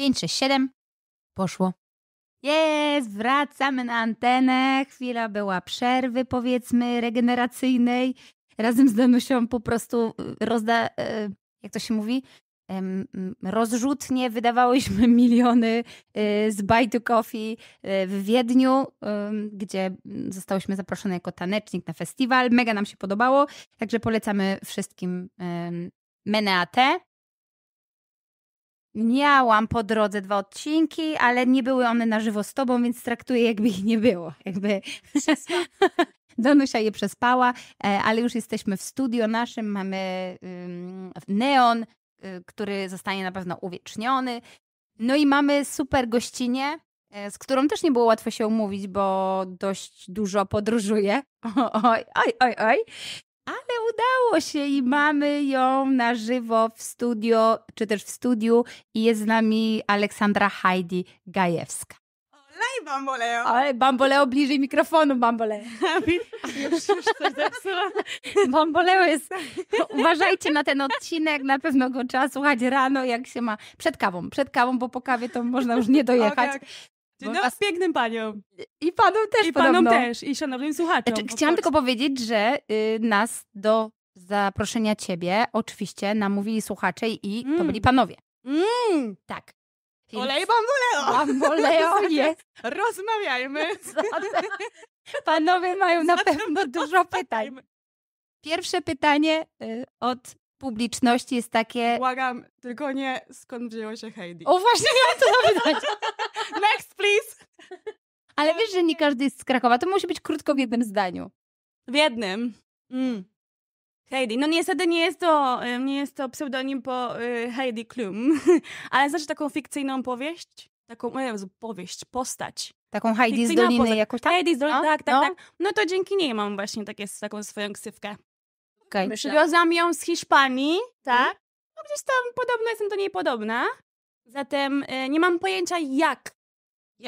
5, 6, 7. Poszło. Jest, wracamy na antenę. Chwila była przerwy, powiedzmy, regeneracyjnej. Razem z Danusią po prostu y, rozda... Y, jak to się mówi? Mm, rozrzutnie wydawałyśmy miliony y, z Buy to Coffee w Wiedniu, gdzie mm, zostałyśmy zaproszone jako tanecznik na festiwal. Mega nam się podobało, także polecamy wszystkim Meneatę. Miałam po drodze dwa odcinki, ale nie były one na żywo z tobą, więc traktuję jakby ich nie było. Jakby Donusia je przespała, e, ale już jesteśmy w studio naszym, mamy neon, y, który zostanie na pewno uwieczniony. No i mamy super gościnie, z którą też nie było łatwo się umówić, bo dość dużo podróżuje. Oj, oj, oj, oj ale udało się i mamy ją na żywo w studio, czy też w studiu i jest z nami Aleksandra Heidi Gajewska. Olej bamboleo. Olej bamboleo bliżej mikrofonu bamboleo. już, już Bamboleo jest... Uważajcie na ten odcinek, na pewno go trzeba słuchać rano, jak się ma... Przed kawą, przed kawą, bo po kawie to można już nie dojechać. Okay. No, Dzień dobry pięknym panią. I panom też I panom podobno. też, i szanownym słuchaczom. Znaczy, chciałam tylko powiedzieć, że y, nas do zaproszenia ciebie oczywiście namówili słuchacze i mm. to byli mm. panowie. Mm. Tak. Więc... Olej bamboleo! Bamboleo jest. Rozmawiajmy. No, panowie mają na pewno dużo pytań. Pierwsze pytanie y, od publiczności jest takie... Błagam, tylko nie skąd wzięło się Heidi. O właśnie, ja to nawet Next, please! Ale wiesz, że nie każdy jest z Krakowa. To musi być krótko w jednym zdaniu. W jednym? Mm. Heidi. No niestety nie jest to, nie jest to pseudonim po y, Heidi Klum, ale znaczy taką fikcyjną powieść, taką, nie wiem, powieść, postać. Taką Heidi Fikcyjna z Doliny poza... jakoś, tak? Heidi z Doliny, no? tak, tak, no. tak. No to dzięki niej mam właśnie takie, taką swoją ksywkę. Okej, okay. przywiozłam ją z Hiszpanii, mhm. tak? No gdzieś tam podobno jestem do niej podobna. Zatem e, nie mam pojęcia, jak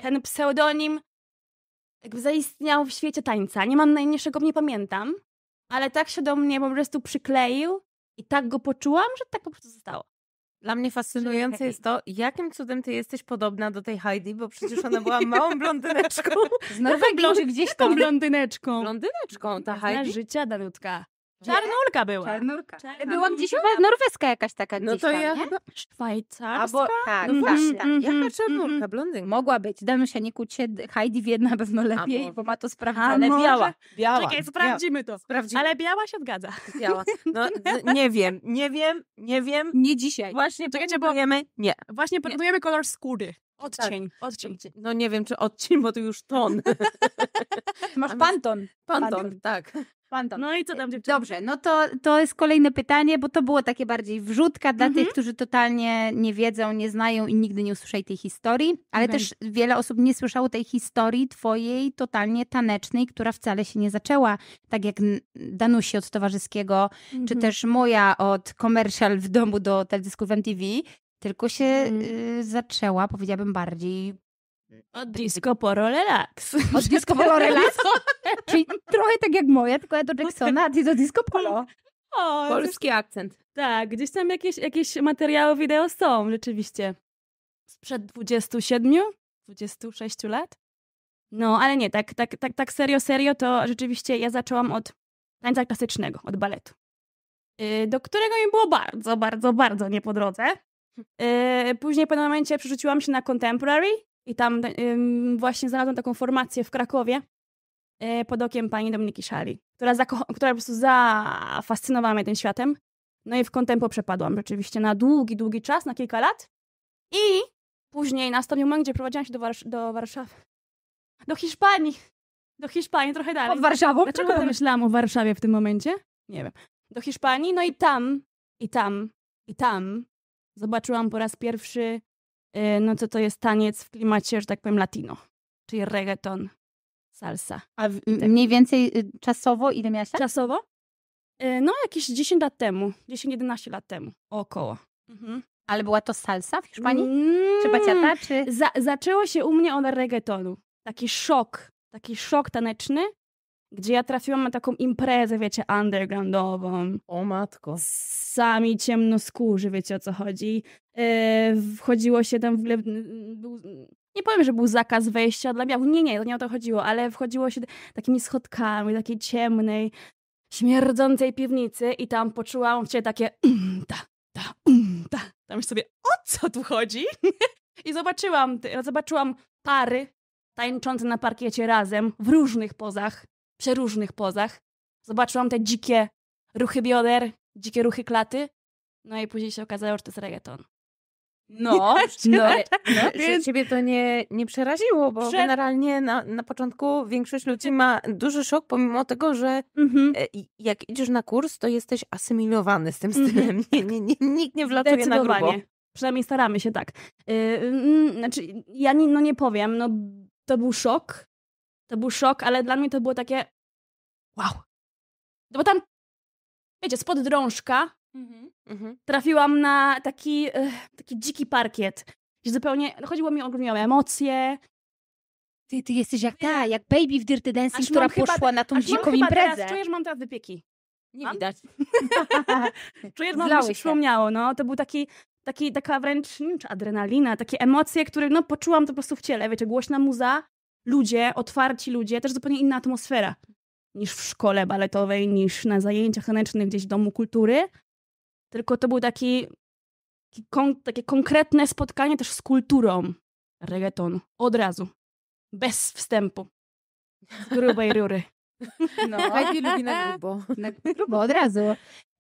ten pseudonim jakby zaistniał w świecie tańca. Nie mam najmniejszego, nie pamiętam, ale tak się do mnie po prostu przykleił i tak go poczułam, że tak po prostu zostało. Dla mnie fascynujące jest to, jakim cudem ty jesteś podobna do tej Heidi, bo przecież ona była małą blondyneczką. Z Norwegii, gdzieś tam. blondyneczką. Blondyneczką, ta Heidi. Na życia, Danutka. Czarnurka była. Czarnurka. Czarnurka. No była gdzieś chyba norweska jakaś taka No to tam, ja nie? chyba... Szwajcarska? Albo, tak, no tak. właśnie. Mm, mm, Jaka czarnurka, mhm. blondynka. Mogła być. Damy się nie kłócie. Heidi wie na pewno lepiej, bo ma to sprawdzone. Ale biała. Biała. Czekaj, sprawdzimy to. Sprawdzimy. Ale biała się odgadza. Biała. No nie wiem, nie wiem, nie wiem. Nie dzisiaj. Właśnie Czekajcie, bo- Nie. Właśnie porównujemy kolor skóry. Tak. Odcień, odcień. No nie wiem, czy odcień, bo to już ton. Masz panton. Panton, tak. No i co tam dziewczyny? Dobrze, no to, to jest kolejne pytanie, bo to było takie bardziej wrzutka dla mhm. tych, którzy totalnie nie wiedzą, nie znają i nigdy nie usłyszeli tej historii, ale okay. też wiele osób nie słyszało tej historii twojej totalnie tanecznej, która wcale się nie zaczęła, tak jak Danusi od Towarzyskiego, mhm. czy też moja od Commercial w domu do teledysków MTV, tylko się mhm. y, zaczęła, powiedziałabym, bardziej od disco poro relax. Od disco poro relax? Tak. Czyli trochę tak jak moje, tylko ja do Jacksona, a ty do disco poro. O, Polski akcent. Tak, gdzieś tam jakieś, jakieś materiały wideo są, rzeczywiście. Sprzed 27, 26 lat. No, ale nie, tak, tak, tak, tak serio, serio, to rzeczywiście ja zaczęłam od tańca klasycznego, od baletu. Y, do którego mi było bardzo, bardzo, bardzo nie po drodze. Y, później po pewnym momencie przerzuciłam się na contemporary i tam y, mm, właśnie znalazłam taką formację w Krakowie y, pod okiem pani Dominiki Szali, która, która po prostu zafascynowała mnie tym światem. No i w kontempo przepadłam rzeczywiście na długi, długi czas, na kilka lat. I później nastąpił moment, gdzie prowadziłam się do, Warsz do Warszawy. Do Hiszpanii. Do Hiszpanii, trochę dalej. Od Warszawą? Dlaczego pomyślałam o Warszawie w tym momencie? Nie wiem. Do Hiszpanii, no i tam, i tam, i tam zobaczyłam po raz pierwszy Y, no to to jest taniec w klimacie, że tak powiem, latino, czyli reggaeton, salsa. A w, tak. mniej więcej y, czasowo ile miałaś lat? Czasowo? Y, no jakieś 10 lat temu, 10-11 lat temu, około. Mhm. Ale była to salsa w Hiszpanii? Mm. Czy baciata? Czy... Za zaczęło się u mnie od reggaetonu. Taki szok, taki szok taneczny gdzie ja trafiłam na taką imprezę, wiecie, undergroundową. O matko. Sami ciemnoskórzy, wiecie o co chodzi. Yy, wchodziło się tam w ogóle, był, nie powiem, że był zakaz wejścia dla białych, nie, nie, to nie o to chodziło, ale wchodziło się takimi schodkami, takiej ciemnej, śmierdzącej piwnicy i tam poczułam w ciebie takie um, ta, ta, mm, ta. Tam już sobie, o co tu chodzi? I zobaczyłam, zobaczyłam pary tańczące na parkiecie razem w różnych pozach przeróżnych pozach. Zobaczyłam te dzikie ruchy bioder, dzikie ruchy klaty, no i później się okazało, że to jest reggaeton. No, no, no, no. więc... ciebie to nie, nie przeraziło, bo generalnie na, na początku większość ludzi ma duży szok, pomimo tego, że mhm. E, jak idziesz na kurs, to jesteś asymilowany z tym stylem. Mhm. Nie, nie, nie, nikt nie wlatuje na grubo. Przynajmniej staramy się tak. Yy, znaczy, ja nie, no nie powiem, no to był szok, to był szok, ale dla mnie to było takie wow. No bo tam, wiecie, spod drążka mhm. Mhm. trafiłam na taki, eh, taki dziki parkiet, gdzie zupełnie, no chodziło mi o ogromne emocje, ty, ty, jesteś jak ta, jak baby w Dirty Dancing, aż która poszła chyba, na tą dziką imprezę. Teraz, czujesz, mam teraz wypieki. Nie mam? widać. czujesz, mam mi się przypomniało, no. To był taki, taki taka wręcz, nie wiem, czy adrenalina, takie emocje, które no, poczułam to po prostu w ciele, wiecie, głośna muza, ludzie, otwarci ludzie, też zupełnie inna atmosfera niż w szkole baletowej, niż na zajęciach tanecznych gdzieś w Domu Kultury. Tylko to był taki, taki kon, takie konkretne spotkanie też z kulturą reggaetonu. Od razu. Bez wstępu. Z grubej rury. No, Heidi lubi na grubo. Na grubo od tak. razu.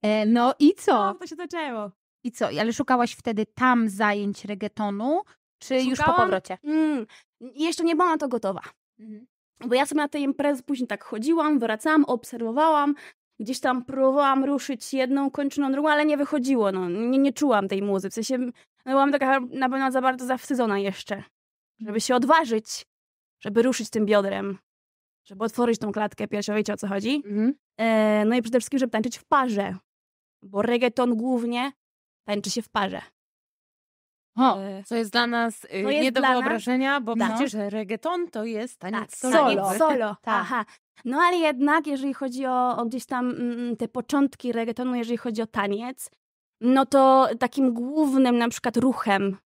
E, no i co? No, to się zaczęło. I co? Ale szukałaś wtedy tam zajęć reggaetonu, czy Szukałam? już po powrocie? Mm, jeszcze nie byłam na to gotowa. Mhm. Bo ja sobie na tej imprezy później tak chodziłam, wracałam, obserwowałam, gdzieś tam próbowałam ruszyć jedną kończyną drugą, ale nie wychodziło, no. Nie, nie czułam tej muzy, w sensie no, byłam taka na pewno za bardzo zawstydzona jeszcze, żeby mhm. się odważyć, żeby ruszyć tym biodrem, żeby otworzyć tą klatkę piersiową, wiecie o co chodzi? Mhm. E, no i przede wszystkim, żeby tańczyć w parze, bo reggaeton głównie tańczy się w parze. O, e, co jest dla nas y, jest nie do wyobrażenia, nas... bo wiecie, tak. przecież reggaeton to jest taniec tak, solo. Taniec tak. solo. Tak. Aha. No ale jednak, jeżeli chodzi o, o gdzieś tam m, mm, mm, te początki reggaetonu, jeżeli chodzi o taniec, no to takim głównym na przykład ruchem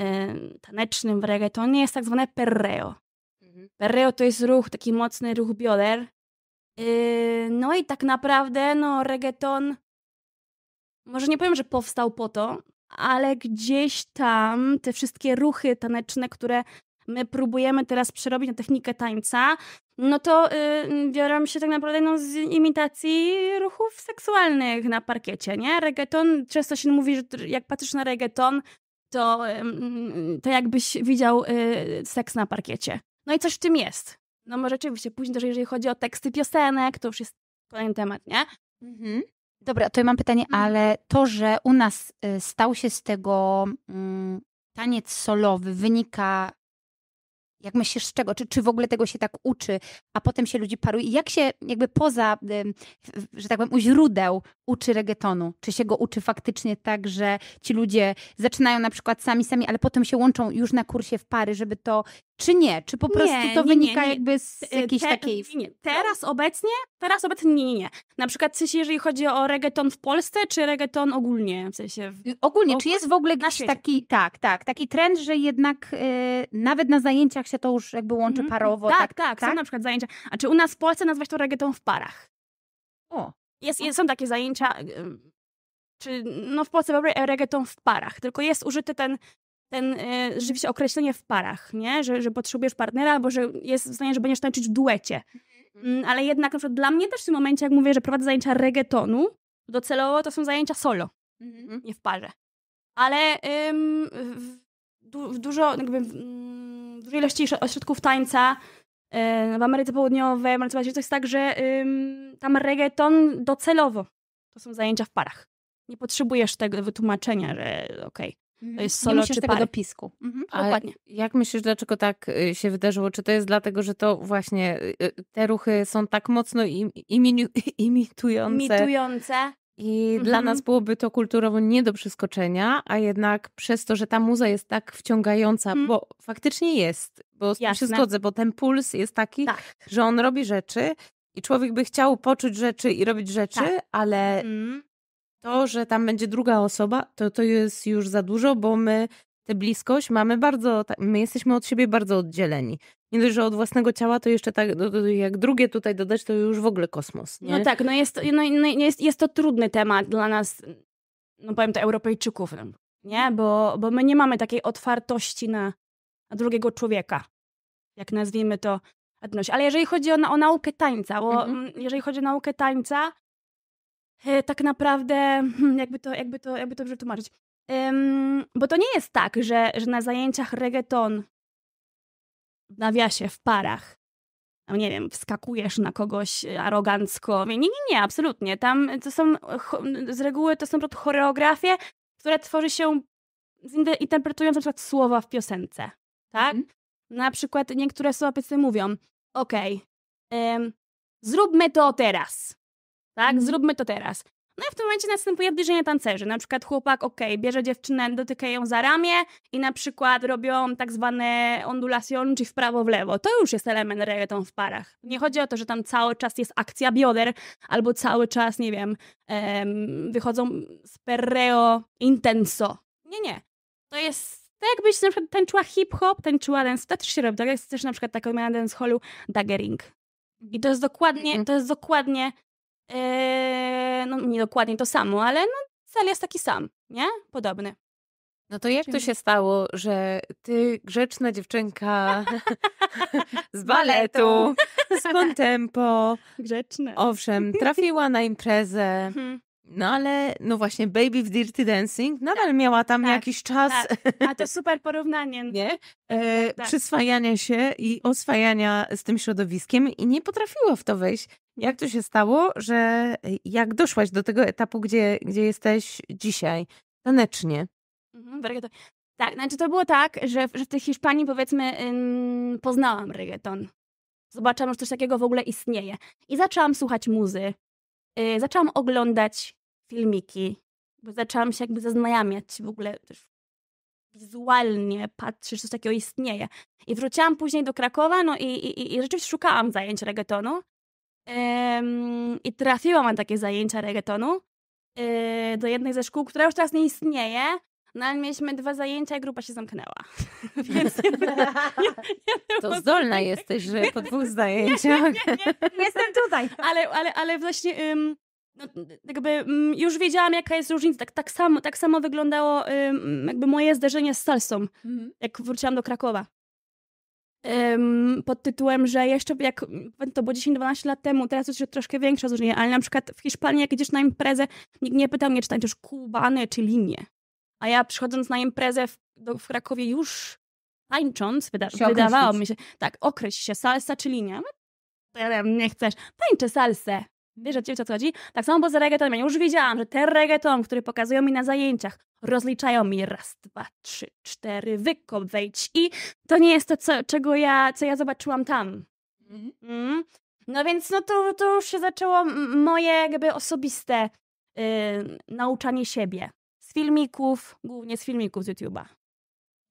y, tanecznym w reggaetonie jest tak zwane perreo. Mhm. Perreo to jest ruch, taki mocny ruch bioder. Y, no i tak naprawdę no, reggaeton, może nie powiem, że powstał po to, ale gdzieś tam te wszystkie ruchy taneczne, które my próbujemy teraz przerobić na technikę tańca, no to yy, biorą się tak naprawdę no, z imitacji ruchów seksualnych na parkiecie, nie? Reggaeton, często się mówi, że jak patrzysz na reggaeton, to, yy, to jakbyś widział yy, seks na parkiecie. No i coś w tym jest. No może rzeczywiście, później też jeżeli chodzi o teksty piosenek, to już jest kolejny temat, nie? Mhm. Dobra, to ja mam pytanie, mhm. ale to, że u nas y, stał się z tego mm, taniec solowy, wynika jak myślisz z czego? Czy, czy w ogóle tego się tak uczy, a potem się ludzi paruje? Jak się jakby poza, że tak powiem, u źródeł uczy reggaetonu? Czy się go uczy faktycznie tak, że ci ludzie zaczynają na przykład sami, sami, ale potem się łączą już na kursie w pary, żeby to czy nie? Czy po prostu nie, to nie, wynika nie, jakby z jakiejś Te, takiej... Nie. Teraz obecnie? Teraz obecnie nie, nie. Na przykład w sensie, jeżeli chodzi o reggaeton w Polsce, czy reggaeton ogólnie? W sensie... W... Y, ogólnie, ogól... czy jest w ogóle jakiś taki, tak, tak, taki trend, że jednak yy, nawet na zajęciach się to już jakby łączy mm -hmm. parowo? Tak, tak, tak, tak, są na przykład zajęcia. A czy u nas w Polsce nazwać to reggaeton w parach? O. Jest, jest, są takie zajęcia... Yy, czy no w Polsce reggaeton w parach, tylko jest użyty ten ten y, e, rzeczywiście określenie w parach, nie? Że, że potrzebujesz partnera albo że jest w stanie, że będziesz tańczyć w duecie. Mhm, mhm. Mm, ale jednak na przykład dla mnie też w tym momencie, jak mówię, że prowadzę zajęcia reggaetonu, docelowo to są zajęcia solo, mm-hmm. nie w parze. Ale ym, w, du, w, dużo, jakby, w mm, dużej ilości ośrodków tańca y, w Ameryce Południowej, Ameryce to jest tak, że tam reggaeton docelowo to są zajęcia w parach. Nie potrzebujesz tego wytłumaczenia, że okej. Okay Mhm. To jest solo nie czy tego pary. dopisku. Mhm, dokładnie. A jak myślisz, dlaczego tak y, się wydarzyło? Czy to jest dlatego, że to właśnie y, y, te ruchy są tak mocno im, im, imitujące? Imitujące. I mhm. dla nas byłoby to kulturowo nie do przeskoczenia, a jednak przez to, że ta muza jest tak wciągająca, mhm. bo faktycznie jest, bo z tym się zgodzę, bo ten puls jest taki, tak. że on robi rzeczy i człowiek by chciał poczuć rzeczy i robić rzeczy, tak. ale mhm. To, że tam będzie druga osoba, to, to jest już za dużo, bo my tę bliskość mamy bardzo, my jesteśmy od siebie bardzo oddzieleni. Nie dość, że od własnego ciała, to jeszcze tak, jak drugie tutaj dodać, to już w ogóle kosmos. Nie? No tak, no jest, no, no jest, jest to trudny temat dla nas, no powiem to Europejczyków, nie? Bo, bo my nie mamy takiej otwartości na, na drugiego człowieka, jak nazwijmy to. Ale jeżeli chodzi o, o naukę tańca, bo mhm. jeżeli chodzi o naukę tańca, E, tak naprawdę, hmm, jakby to, jakby to, jakby to przetłumaczyć. Um, bo to nie jest tak, że, że na zajęciach reggaeton w nawiasie, w parach, tam, nie wiem, wskakujesz na kogoś e, arogancko. Nie, nie, nie, absolutnie. Tam e, to są, z reguły to są choreografie, które tworzy się interpretując na przykład słowa w piosence, tak? Mm. Na przykład niektóre słowa mówią, okej, okay, um, zróbmy to teraz tak? Mhm. Zróbmy to teraz. No i w tym momencie następuje bliżenie tancerzy. Na przykład chłopak, ok, bierze dziewczynę, dotyka ją za ramię i na przykład robią tak zwane ondulacje, czyli w prawo, w lewo. To już jest element reggaeton w parach. Nie chodzi o to, że tam cały czas jest akcja bioder albo cały czas, nie wiem, em, wychodzą z perreo intenso. Nie, nie. To jest tak jakbyś na przykład tańczyła hip-hop, tańczyła dance, to też się robi. To jest też na przykład taką miana dance hallu daggering. I to jest dokładnie, mhm. to jest dokładnie Eee, no nie dokładnie to samo, ale no, cel jest taki sam, nie? Podobny. No to jak to się stało, że ty, grzeczna dziewczynka z baletu, z kontempo, grzeczna. owszem, trafiła na imprezę, mhm. No ale, no właśnie, Baby w Dirty Dancing nadal tak, miała tam tak, jakiś czas. Tak. A to super porównanie. nie? Tak, e, tak, tak. Przyswajania się i oswajania z tym środowiskiem i nie potrafiła w to wejść. Jak to się stało, że e, jak doszłaś do tego etapu, gdzie, gdzie jesteś dzisiaj, tanecznie? Mhm, reggaeton. Tak, znaczy to było tak, że w, że w tej Hiszpanii powiedzmy ym, poznałam reggaeton. Zobaczyłam, że coś takiego w ogóle istnieje. I zaczęłam słuchać muzy. Y, zaczęłam oglądać filmiki, bo zaczęłam się jakby zaznajamiać w ogóle też wizualnie patrzeć, coś takiego istnieje. I wróciłam później do Krakowa, no i, i, i rzeczywiście szukałam zajęć reggaetonu. Ym, I trafiłam na takie zajęcia reggaetonu yy, do jednej ze szkół, która już teraz nie istnieje, no ale mieliśmy dwa zajęcia i grupa się zamknęła. Więc nie, nie, nie to zdolna jesteś, że po dwóch zajęciach. Nie, jestem tutaj. Ale, ale, ale właśnie ym, no, tak jakby mm, już wiedziałam, jaka jest różnica. Tak, tak, samo, tak samo wyglądało jakby moje zderzenie z salsą, mhm. jak wróciłam do Krakowa. Pod tytułem, że jeszcze jak mm, to było 10-12 lat temu, teraz już troszkę większe zróżnienie, ale na przykład w Hiszpanii, jak idziesz na imprezę, nikt nie pytał mnie, czy tańczysz kubany czy linię. A ja przychodząc na imprezę w, do, w Krakowie już tańcząc, wyda się wydawało określić. mi się, tak, określ się, salsa czy linia. No, nie chcesz, tańczę salsę. Wiesz, o co chodzi? Tak samo było z reggaetonem. Ja już widziałam, że ten reggaeton, który pokazują mi na zajęciach, rozliczają mi raz, dwa, trzy, cztery, wykop, wejdź i to nie jest to, co, czego ja, co ja zobaczyłam tam. Mhm. Mm. No więc no to, to już się zaczęło moje jakby osobiste yy, nauczanie siebie. Z filmików, głównie z filmików z YouTube'a.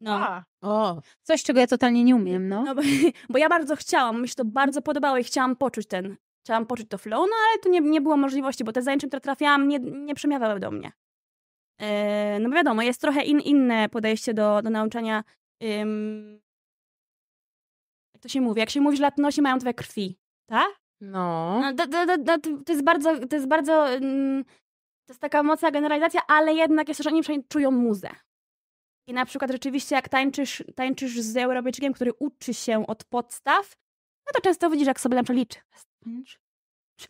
No. O, coś, czego ja totalnie nie umiem, no. no bo, bo, ja bardzo chciałam, mi się to bardzo podobało i chciałam poczuć ten Chciałam poczuć to flow, no ale tu nie, nie było możliwości, bo te zajęcia, które trafiałam, nie, nie do mnie. Yy, no wiadomo, jest trochę in, inne podejście do, do nauczania. jak to się mówi? Jak się mówi, że latności mają twoje krwi, tak? No. no do, do, do, to jest bardzo, to jest bardzo, to jest taka mocna generalizacja, ale jednak jest to, że oni czują muzę. I na przykład rzeczywiście jak tańczysz, tańczysz z Europejczykiem, który uczy się od podstaw, no to często widzisz, jak sobie tam przeliczy. Raz,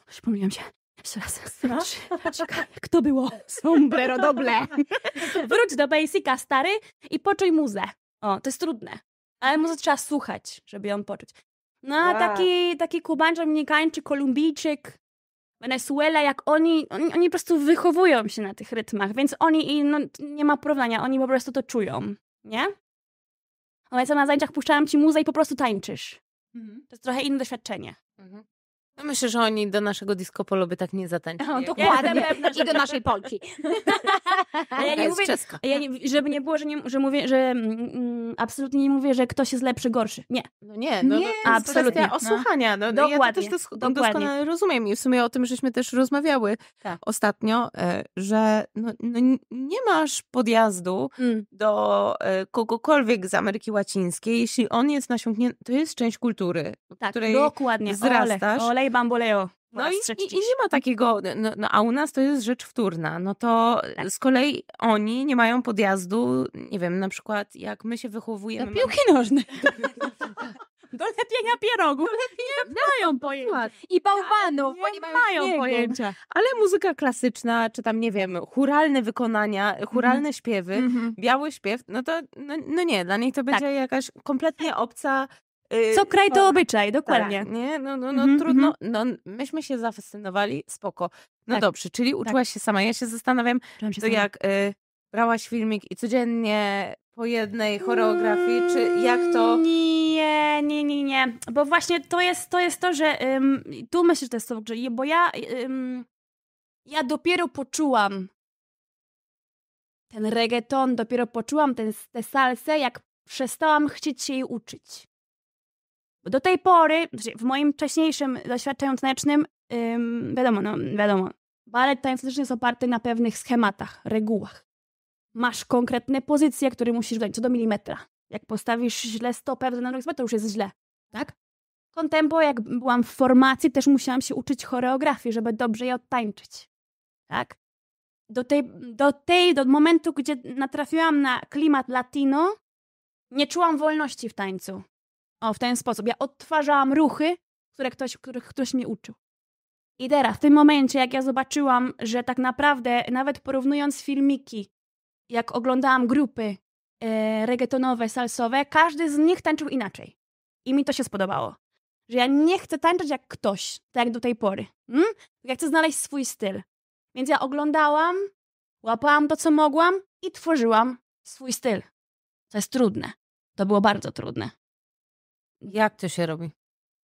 Przypomniałam się. Jeszcze raz, jeszcze znaczy, Kto było? Sombrero doble. Wróć do basica, stary, i poczuj muzę. O, to jest trudne. Ale muzę trzeba słuchać, żeby ją poczuć. No, a tak. taki, taki Kubańczyk, Dominikańczyk, Kolumbijczyk, Wenezuela, jak oni, oni, oni po prostu wychowują się na tych rytmach, więc oni, no, nie ma porównania, oni po prostu to czują, nie? ja co na zajęciach puszczałam ci muzę i po prostu tańczysz. Mhm. To jest trochę inne doświadczenie. Mhm. No myślę, że oni do naszego disco polo by tak nie zatańczyli. dokładnie. Pewna, I do naszej tak. Polki. Ale ja nie mówię, ja nie, żeby nie było, że, nie, że mówię, że mm, mm, absolutnie nie mówię, że ktoś jest lepszy, gorszy. Nie. No nie, no, nie to absolutnie. kwestia no. osłuchania. No, dokładnie. No, ja to też dokładnie. doskonale rozumiem i w sumie o tym żeśmy też rozmawiały tak. ostatnio, e, że no, no nie masz podjazdu mm. do e, kogokolwiek z Ameryki Łacińskiej, jeśli on jest nasiąknięty, to jest część kultury, tak, której dokładnie. zrastasz. Ole, ole daj bamboleo. No i, i, i, nie ma takiego, no, no, a u nas to jest rzecz wtórna. No to tak. z kolei oni nie mają podjazdu, nie wiem, na przykład jak my się wychowujemy. Do piłki nożne. Do lepienia pierogu. Nie mają pojęcia. I bałwanów, nie mają, pojęcia. Ale muzyka klasyczna, czy tam, nie wiem, churalne wykonania, mhm. churalne mm śpiewy, mm -hmm. biały śpiew, no to no, no, nie, dla niej to tak. będzie tak. jakaś kompletnie obca co y, kraj to obyczaj, dokładnie. Tak, nie? No, no, no mhm, trudno. Mhm. No, myśmy się zafascynowali, spoko. No tak. dobrze, czyli tak. uczyłaś tak. się sama. Ja się zastanawiam, się to sama. jak y, brałaś filmik i codziennie po jednej choreografii, mm, czy jak to... Mm, nie, nie, nie, nie. Bo właśnie to jest to, jest to że ym, tu myślę, że to jest to, że, bo ja, ym, ja dopiero poczułam ten reggaeton, dopiero poczułam ten, tę salsę, jak przestałam chcieć się jej uczyć do tej pory, znaczy w moim wcześniejszym doświadczeniu tanecznym, ym, wiadomo, no, wiadomo, balet taneczny jest oparty na pewnych schematach, regułach. Masz konkretne pozycje, które musisz dać, co do milimetra. Jak postawisz źle stopę w danym to już jest źle, tak? Kontempo, jak byłam w formacji, też musiałam się uczyć choreografii, żeby dobrze je odtańczyć, tak? Do tej, do tej, do momentu, gdzie natrafiłam na klimat latino, nie czułam wolności w tańcu. O, w ten sposób. Ja odtwarzałam ruchy, które ktoś, których ktoś mnie uczył. I teraz, w tym momencie, jak ja zobaczyłam, że tak naprawdę, nawet porównując filmiki, jak oglądałam grupy e, reggaetonowe, salsowe, każdy z nich tańczył inaczej. I mi to się spodobało. Że ja nie chcę tańczyć jak ktoś, tak jak do tej pory. Hmm? Ja chcę znaleźć swój styl. Więc ja oglądałam, łapałam to, co mogłam i tworzyłam swój styl. To jest trudne. To było bardzo trudne. Jak to się robi?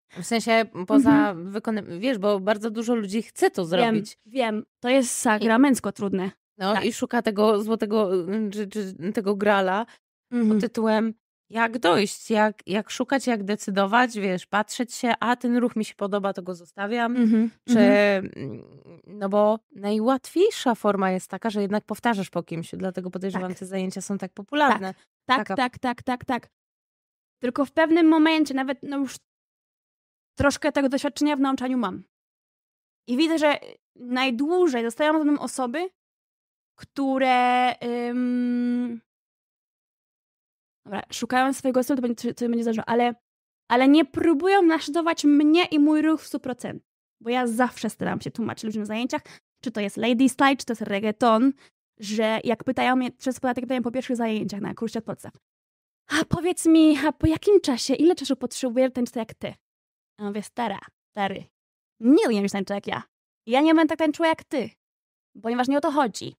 W sensie poza mhm. wiesz, bo bardzo dużo ludzi chce to zrobić. Wiem, wiem. to jest sakramentsko I... trudne. No tak. i szuka tego złotego, y, czy, czy tego grala mhm. pod tytułem jak dojść, jak, jak szukać, jak decydować, wiesz, patrzeć się, a ten ruch mi się podoba, to go zostawiam. Mhm. Czy, mhm. Mm, no bo najłatwiejsza forma jest taka, że jednak powtarzasz po kimś, dlatego podejrzewam, tak. te zajęcia są tak popularne. Tak, tak, Taka... tak, tak, tak, tak. Tylko w pewnym momencie, nawet no już troszkę tego doświadczenia w nauczaniu mam. I widzę, że najdłużej zostają z mną osoby, które ym... Dobra, szukają swojego stylu, to będzie, to będzie zależało, ale, ale nie próbują naśladować mnie i mój ruch w 100%. Bo ja zawsze staram się tłumaczyć ludziom na zajęciach, czy to jest lady style, czy to jest reggaeton, że jak pytają mnie, przez podatek pytają po pierwszych zajęciach na kursie od podstaw a powiedz mi, a po jakim czasie, ile czasu potrzebuję tańczyć jak ty? A mówię, stara, stary, nie umiem już tańczyć jak ja. Ja nie będę tak tańczyła jak ty, ponieważ nie o to chodzi.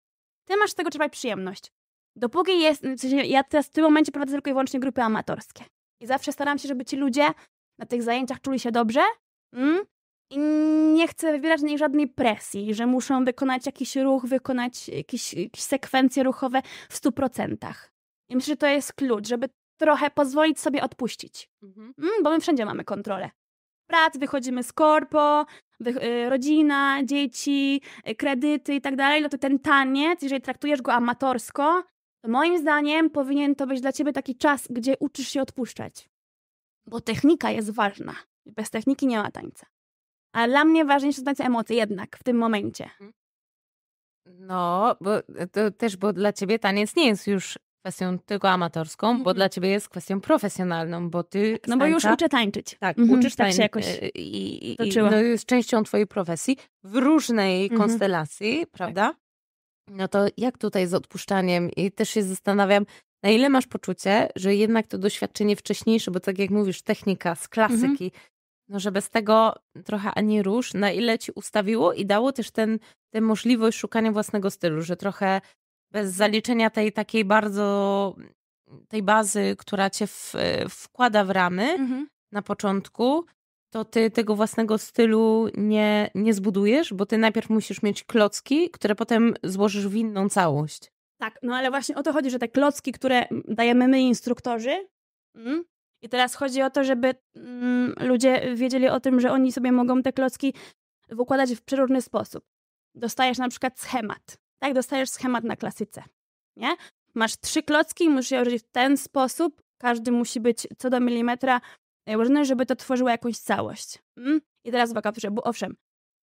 Ty masz z tego czerpać przyjemność. Dopóki jest, w sensie ja teraz w tym momencie prowadzę tylko i wyłącznie grupy amatorskie. I zawsze staram się, żeby ci ludzie na tych zajęciach czuli się dobrze mm? i nie chcę wywierać na nich żadnej presji, że muszą wykonać jakiś ruch, wykonać jakieś, jakieś sekwencje ruchowe w 100%. I myślę, że to jest klucz, żeby trochę pozwolić sobie odpuścić, mhm. Mm, bo my wszędzie mamy kontrolę. Prac, wychodzimy z korpo, y, rodzina, dzieci, y, kredyty i tak dalej, no to ten taniec, jeżeli traktujesz go amatorsko, to moim zdaniem powinien to być dla ciebie taki czas, gdzie uczysz się odpuszczać. Bo technika jest ważna. Bez techniki nie ma tańca. A dla mnie ważniejsze są tańce emocje jednak w tym momencie. Mhm. No, bo e, to też, bo dla ciebie taniec nie jest już kwestią tylko amatorską, mm -hmm. bo mhm. dla ciebie jest kwestią profesjonalną, bo ty... Tak, no bo już uczę tańczyć. Tak, mm -hmm. uczysz tak się jakoś y, i, i, i no jest częścią twojej profesji w różnej mm -hmm. konstelacji, tak. prawda? Tak. No to jak tutaj z odpuszczaniem? I też się zastanawiam, na ile masz poczucie, że jednak to doświadczenie wcześniejsze, bo tak jak mówisz, technika z mhm. klasyki, no że bez tego trochę ani rusz, na ile ci ustawiło i dało też ten, tę możliwość szukania własnego stylu, że trochę bez zaliczenia tej takiej bardzo, tej bazy, która cię w, wkłada w ramy mhm. na początku, to ty tego własnego stylu nie, nie zbudujesz, bo ty najpierw musisz mieć klocki, które potem złożysz w inną całość. Tak, no ale właśnie o to chodzi, że te klocki, które dajemy my instruktorzy, mm, i teraz chodzi o to, żeby mm, ludzie wiedzieli o tym, że oni sobie mogą te klocki wykładać w przeróżny sposób. Dostajesz na przykład schemat tak? Dostajesz schemat na klasyce, nie? Masz trzy klocki i musisz je ułożyć w ten sposób, każdy musi być co do milimetra e, ułożony, żeby to tworzyło jakąś całość. Mm? I teraz uwaga, bo owszem,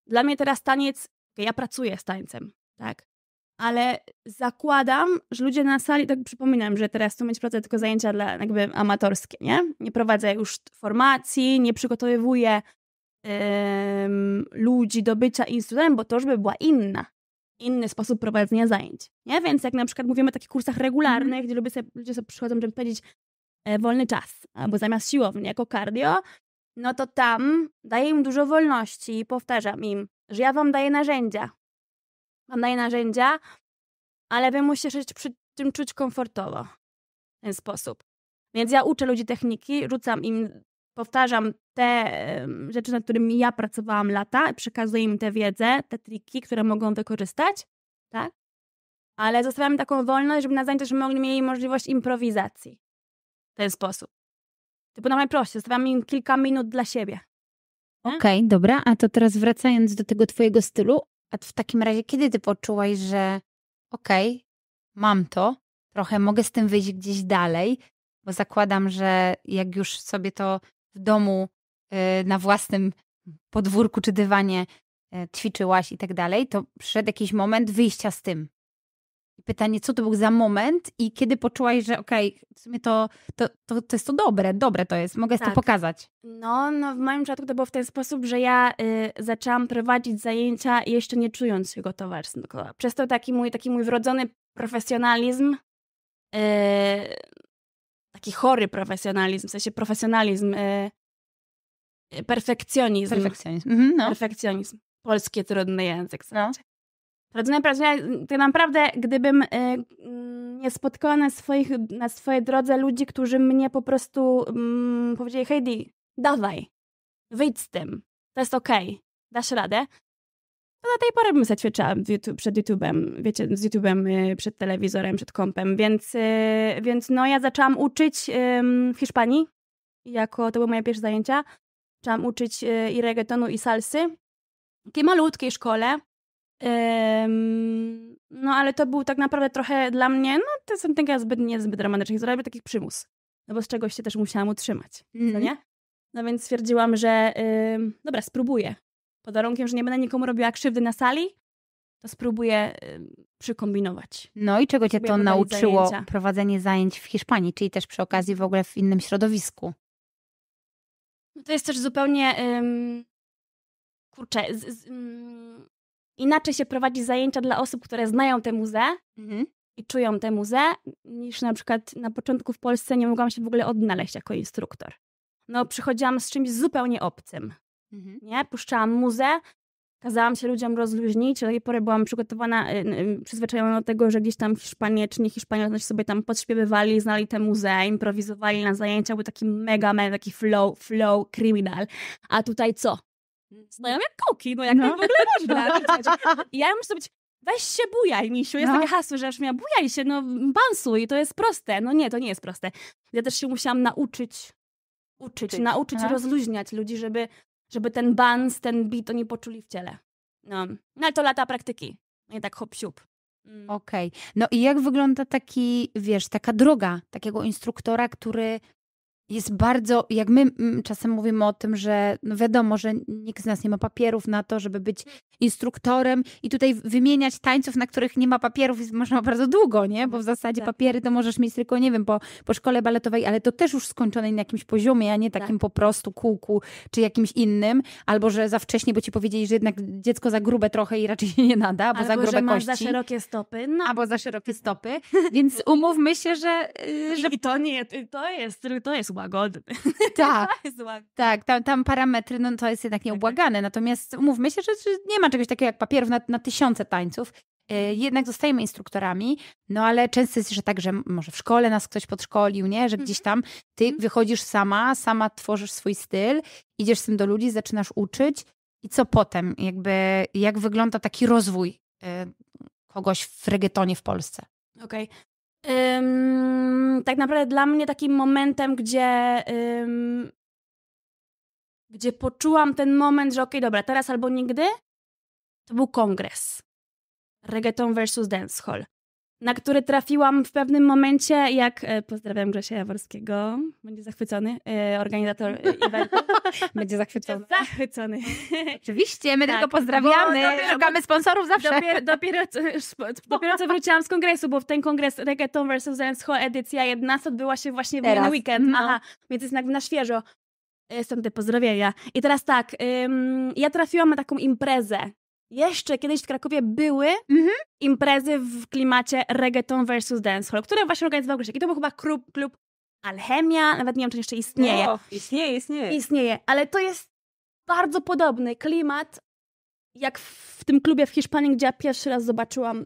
dla mnie teraz taniec, ja pracuję z tańcem, tak? Ale zakładam, że ludzie na sali, tak przypominam, że teraz tu mieć pracę tylko zajęcia dla jakby amatorskie, nie? Nie prowadzę już formacji, nie przygotowywuję ludzi do bycia instruktorem, bo to już by była inna inny sposób prowadzenia zajęć. Nie? Więc jak na przykład mówimy o takich kursach regularnych, mm. gdzie ludzie sobie, ludzie sobie przychodzą, żeby powiedzieć e, wolny czas, albo zamiast siłowni jako cardio, no to tam daję im dużo wolności i powtarzam im, że ja wam daję narzędzia. Wam daję narzędzia, ale wy musicie się przy tym czuć komfortowo w ten sposób. Więc ja uczę ludzi techniki, rzucam im powtarzam te rzeczy, nad którymi ja pracowałam lata, przekazuję im tę wiedzę, te triki, które mogą wykorzystać, tak? Ale zostawiam taką wolność, żeby na zajęciach też mogli mieli możliwość improwizacji w ten sposób. Typu na najprościej, zostawiam im kilka minut dla siebie. Okej, okay, dobra, a to teraz wracając do tego twojego stylu, a w takim razie kiedy ty poczułaś, że okej, okay, mam to, trochę mogę z tym wyjść gdzieś dalej, bo zakładam, że jak już sobie to w domu, e, na własnym podwórku czy dywanie e, ćwiczyłaś i tak dalej, to przyszedł jakiś moment wyjścia z tym. Pytanie, co to był za moment i kiedy poczułaś, że okej, okay, w sumie to, to, to, to, jest to dobre, dobre to jest, mogę tak. to pokazać. No, no, w moim przypadku to było w ten sposób, że ja y, zaczęłam prowadzić zajęcia jeszcze nie czując się gotowa. Przez to taki mój, taki mój wrodzony profesjonalizm y, taki chory profesjonalizm, w sensie profesjonalizm, e, e perfekcjonizm. Perfekcjonizm. Mhm, no. Perfekcjonizm. Polski trudny język. No. tak naprawdę, gdybym e, nie spotkała na, swoich, na swojej drodze ludzi, którzy mnie po prostu mm, powiedzieli, Heidi, dawaj, wyjdź z tym, to jest okej, okay. dasz radę, to no, do tej pory bym se ćwiczyła YouTube, przed YouTube'em, wiecie, z YouTube'em, y, przed telewizorem, przed kompem, więc, y, więc no ja zaczęłam uczyć w Hiszpanii, jako, to były moje pierwsze zajęcia, zaczęłam uczyć y, i reggaetonu, i salsy, w takiej malutkiej szkole, no ale to był tak naprawdę trochę dla mnie, no to jestem taka zbyt, niezbyt zbyt dramatycznych, zrobię taki przymus, no bo z czegoś się też musiałam utrzymać, mm. no nie? No więc stwierdziłam, że yy, dobra, spróbuję pod warunkiem, że nie będę nikomu robiła krzywdy na sali, to spróbuję y, przykombinować. No i czego cię to nauczyło zajęcia. prowadzenie zajęć w Hiszpanii, czyli też przy okazji w ogóle w innym środowisku? No to jest też zupełnie. Ym, kurczę. Z, z, ym, mm, inaczej się prowadzi zajęcia dla osób, które znają te muze mhm. i czują te muze, niż na przykład na początku w Polsce nie mogłam się w ogóle odnaleźć jako instruktor. No, przychodziłam z czymś zupełnie obcym. Mhm. Nie? Puszczałam muzę, kazałam się ludziom rozluźnić. Do tej pory byłam przygotowana, e, e, przyzwyczajona do tego, że gdzieś tam Hiszpanie czy nie Hiszpanie też sobie tam podśpiewywali, znali te muzea, improwizowali na zajęcia, był taki mega, mega taki flow, flow, criminal, A tutaj co? Znają jak kołki, no jak no. w ogóle można. I ja muszę być, weź się bujaj, misiu. Jest no. takie hasło, że aż miała, bujaj się, no bansuj, to jest proste. No nie, to nie jest proste. Ja też się musiałam nauczyć uczyć, nauczyć, Aha. rozluźniać ludzi, żeby żeby ten bans, ten beat oni poczuli w ciele. No, no ale to lata praktyki, nie tak hop-siup. Mm. Okej. Okay. No i jak wygląda taki, wiesz, taka droga takiego instruktora, który jest bardzo, jak my mm, czasem mówimy o tym, że no wiadomo, że nikt z nas nie ma papierów na to, żeby być instruktorem i tutaj wymieniać tańców, na których nie ma papierów jest można bardzo długo, nie? Bo w zasadzie tak. papiery to możesz mieć tylko, nie wiem, po, po szkole baletowej, ale to też już skończonej na jakimś poziomie, a nie takim tak. po prostu kółku czy jakimś innym, albo że za wcześnie, bo ci powiedzieli, że jednak dziecko za grube trochę i raczej się nie nada, bo albo za grube że masz za szerokie stopy. No. Albo za szerokie stopy, więc umówmy się, że... Y, że... I to nie, to jest, to jest złagodny. Tak, tak tam, tam parametry, no to jest jednak tak, tak. nieubłagane. Natomiast umówmy się, że, że nie ma czegoś takiego jak papierów na, na tysiące tańców e, jednak zostajemy instruktorami, no ale często jest że tak, że może w szkole nas ktoś podszkolił, nie? Że gdzieś mhm. tam ty mhm. wychodzisz sama, sama tworzysz swój styl, idziesz z tym do ludzi, zaczynasz uczyć i co potem? Jakby jak wygląda taki rozwój e, kogoś w reggaetonie w Polsce? Okej, okay ym, tak naprawdę dla mnie takim momentem, gdzie, ym, gdzie poczułam ten moment, że okej, okay, dobra, teraz albo nigdy, to był kongres. Reggaeton versus dancehall na który trafiłam w pewnym momencie, jak e, pozdrawiam Grzesia Jaworskiego, będzie zachwycony, e, organizator e, eventu, będzie zachwycony. Zachwycony. Oczywiście, my tak, tylko pozdrawiamy, dopiero, szukamy sponsorów zawsze. Dopiero, dopiero, dopiero, co wróciłam z kongresu, bo ten kongres Reggaeton vs. Dancehall edycja 11 odbyła się właśnie w ten weekend, no. aha, więc jest na świeżo. Są te pozdrowienia. I teraz tak, ym, ja trafiłam na taką imprezę, jeszcze kiedyś w Krakowie były mm -hmm. imprezy w klimacie reggaeton versus dancehall, które właśnie organizował Grzesiek. I to był chyba klub, klub Alchemia, nawet nie wiem, czy jeszcze istnieje. No, istnieje, istnieje. Istnieje, ale to jest bardzo podobny klimat, jak w tym klubie w Hiszpanii, gdzie ja pierwszy raz zobaczyłam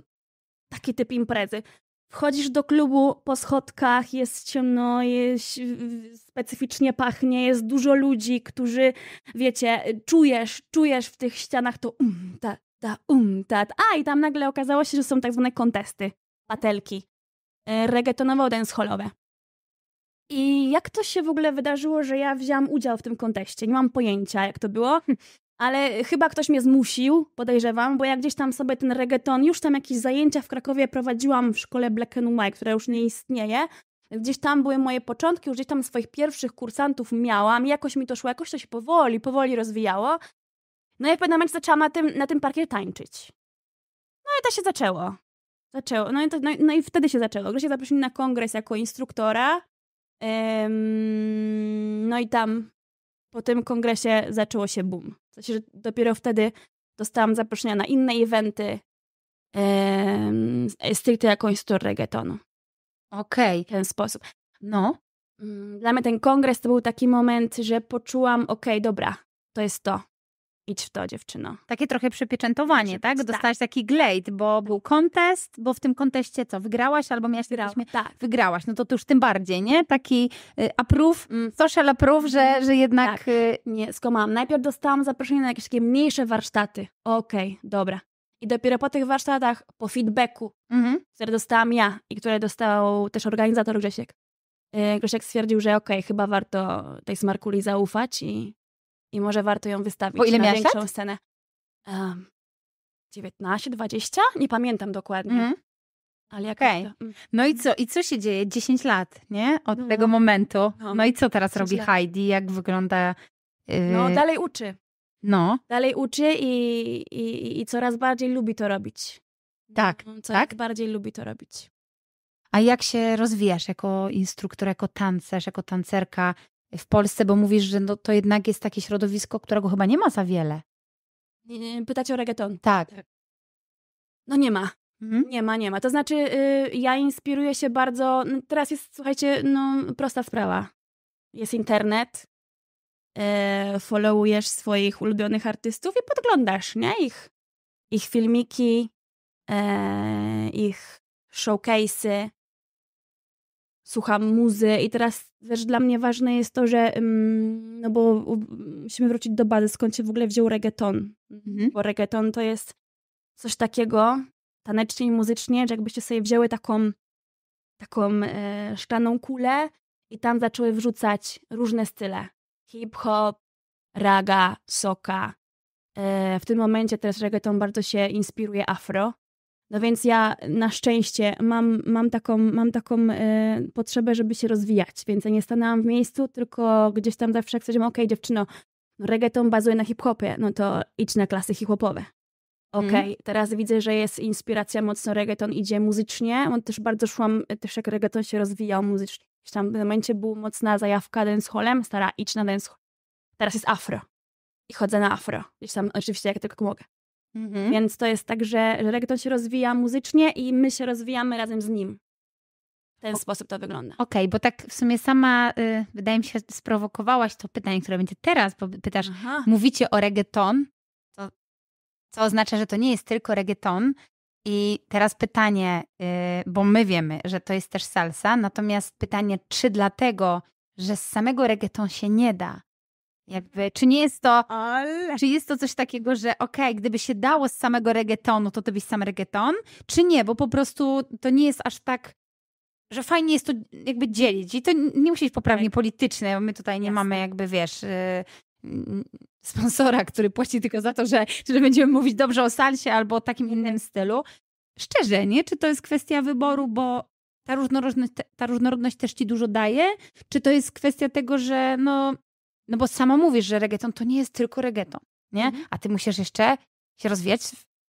taki typ imprezy. Wchodzisz do klubu po schodkach, jest ciemno, jest specyficznie pachnie, jest dużo ludzi, którzy, wiecie, czujesz, czujesz w tych ścianach to um, ta, ta, um, ta. A i tam nagle okazało się, że są tak zwane kontesty, patelki, e, reggaetonowe, dancehallowe. I jak to się w ogóle wydarzyło, że ja wzięłam udział w tym konteście? Nie mam pojęcia, jak to było ale chyba ktoś mnie zmusił, podejrzewam, bo ja gdzieś tam sobie ten reggaeton, już tam jakieś zajęcia w Krakowie prowadziłam w szkole Black and White, która już nie istnieje. Gdzieś tam były moje początki, już gdzieś tam swoich pierwszych kursantów miałam, jakoś mi to szło, jakoś to się powoli, powoli rozwijało. No i w pewnym momencie zaczęłam na tym, na tym parkie tańczyć. No i to się zaczęło. Zaczęło. No i, to, no, no i wtedy się zaczęło. gdzieś się mnie na kongres jako instruktora. Ym, no i tam po tym kongresie zaczęło się boom coś, że dopiero wtedy dostałam zaproszenia na inne eventy yy, stricte jakąś z reggaetonu. Okej. Okay. W ten sposób. No. Mm, dla mnie ten kongres to był taki moment, że poczułam, okej, okay, dobra, to jest to idź w to dziewczyno. Takie trochę przypieczętowanie, tak? Być, Dostałaś tak. taki glejt, bo był kontest, bo w tym konteście co, wygrałaś albo miałaś Wygrała, tak. Wygrałaś, no to, to już tym bardziej, nie? Taki y, mm. social approve, że, mhm. że jednak... Tak. Y, nie, skomałam. Najpierw dostałam zaproszenie na jakieś takie mniejsze warsztaty. Okej, okay, dobra. I dopiero po tych warsztatach, po feedbacku, mhm. które dostałam ja i które dostał też organizator Grzesiek, y, Grzesiek stwierdził, że okej, okay, chyba warto tej Smarkuli zaufać i i może warto ją wystawić o ile na większą lat? scenę. Um, 19, 20? Nie pamiętam dokładnie. Mhm. Mm. Ale jak okay. to... No i co? I co się dzieje? 10 lat, nie? Od no. tego no. momentu. No. no. i co teraz robi lat. Heidi? Jak wygląda... Yy... No, dalej uczy. No. Dalej uczy i, i, i coraz bardziej lubi to robić. Tak, no, coraz tak? bardziej lubi to robić. A jak się rozwijasz jako instruktor, jako tancerz, jako tancerka? w Polsce, bo mówisz, że no, to jednak jest takie środowisko, którego chyba nie ma za wiele. Pytacie o reggaeton. Tak. tak. No nie ma. Mhm. Nie ma, nie ma. To znaczy, y, ja inspiruję się bardzo. No teraz jest, słuchajcie, no prosta sprawa. Jest internet, e, followujesz swoich ulubionych artystów i podglądasz, nie? Ich, ich filmiki, e, ich showcase'y słucham muzy i teraz też dla mnie ważne jest to, że no bo musimy wrócić do bazy, skąd się w ogóle wziął reggaeton, mhm. bo reggaeton to jest coś takiego tanecznie i muzycznie, że jakbyście sobie wzięły taką taką e, szklaną kulę i tam zaczęły wrzucać różne style. Hip-hop, raga, soka. E, w tym momencie też reggaeton bardzo się inspiruje afro, no więc ja na szczęście mam, mam taką, mam taką e, potrzebę, żeby się rozwijać, więc ja nie stanęłam w miejscu, tylko gdzieś tam zawsze jak coś okej okay, dziewczyno, no, reggaeton bazuje na hip-hopie, no to idź na klasy hip-hopowe. Okej, okay, mm. teraz widzę, że jest inspiracja mocno reggaeton idzie muzycznie, on też bardzo szłam, e, też jak reggaeton się rozwijał muzycznie. W tam momencie była mocna zajawka dancehallem, stara idź na dancehall. Teraz jest afro i chodzę na afro, gdzieś tam oczywiście jak tylko mogę. Mhm. Więc to jest tak, że reggaeton się rozwija muzycznie i my się rozwijamy razem z nim. W ten o, sposób to wygląda. Okej, okay, bo tak w sumie sama, y, wydaje mi się, sprowokowałaś to pytanie, które będzie teraz, bo pytasz, Aha. mówicie o reggaeton, to, co oznacza, że to nie jest tylko reggaeton. I teraz pytanie, y, bo my wiemy, że to jest też salsa, natomiast pytanie, czy dlatego, że z samego reggaeton się nie da, jakby, czy nie jest to, Ale... czy jest to coś takiego, że okej, okay, gdyby się dało z samego reggaetonu, to to byś sam reggaeton, czy nie, bo po prostu to nie jest aż tak, że fajnie jest to jakby dzielić i to nie musi być poprawnie tak. polityczne, bo my tutaj nie Jasne. mamy jakby, wiesz, yy, sponsora, który płaci tylko za to, że, że będziemy mówić dobrze o salsie albo o takim innym mhm. stylu. Szczerze, nie? Czy to jest kwestia wyboru, bo ta różnorodność, ta różnorodność też ci dużo daje? Czy to jest kwestia tego, że no no bo sama mówisz, że reggaeton to nie jest tylko reggaeton, nie? Mhm. A ty musisz jeszcze się rozwijać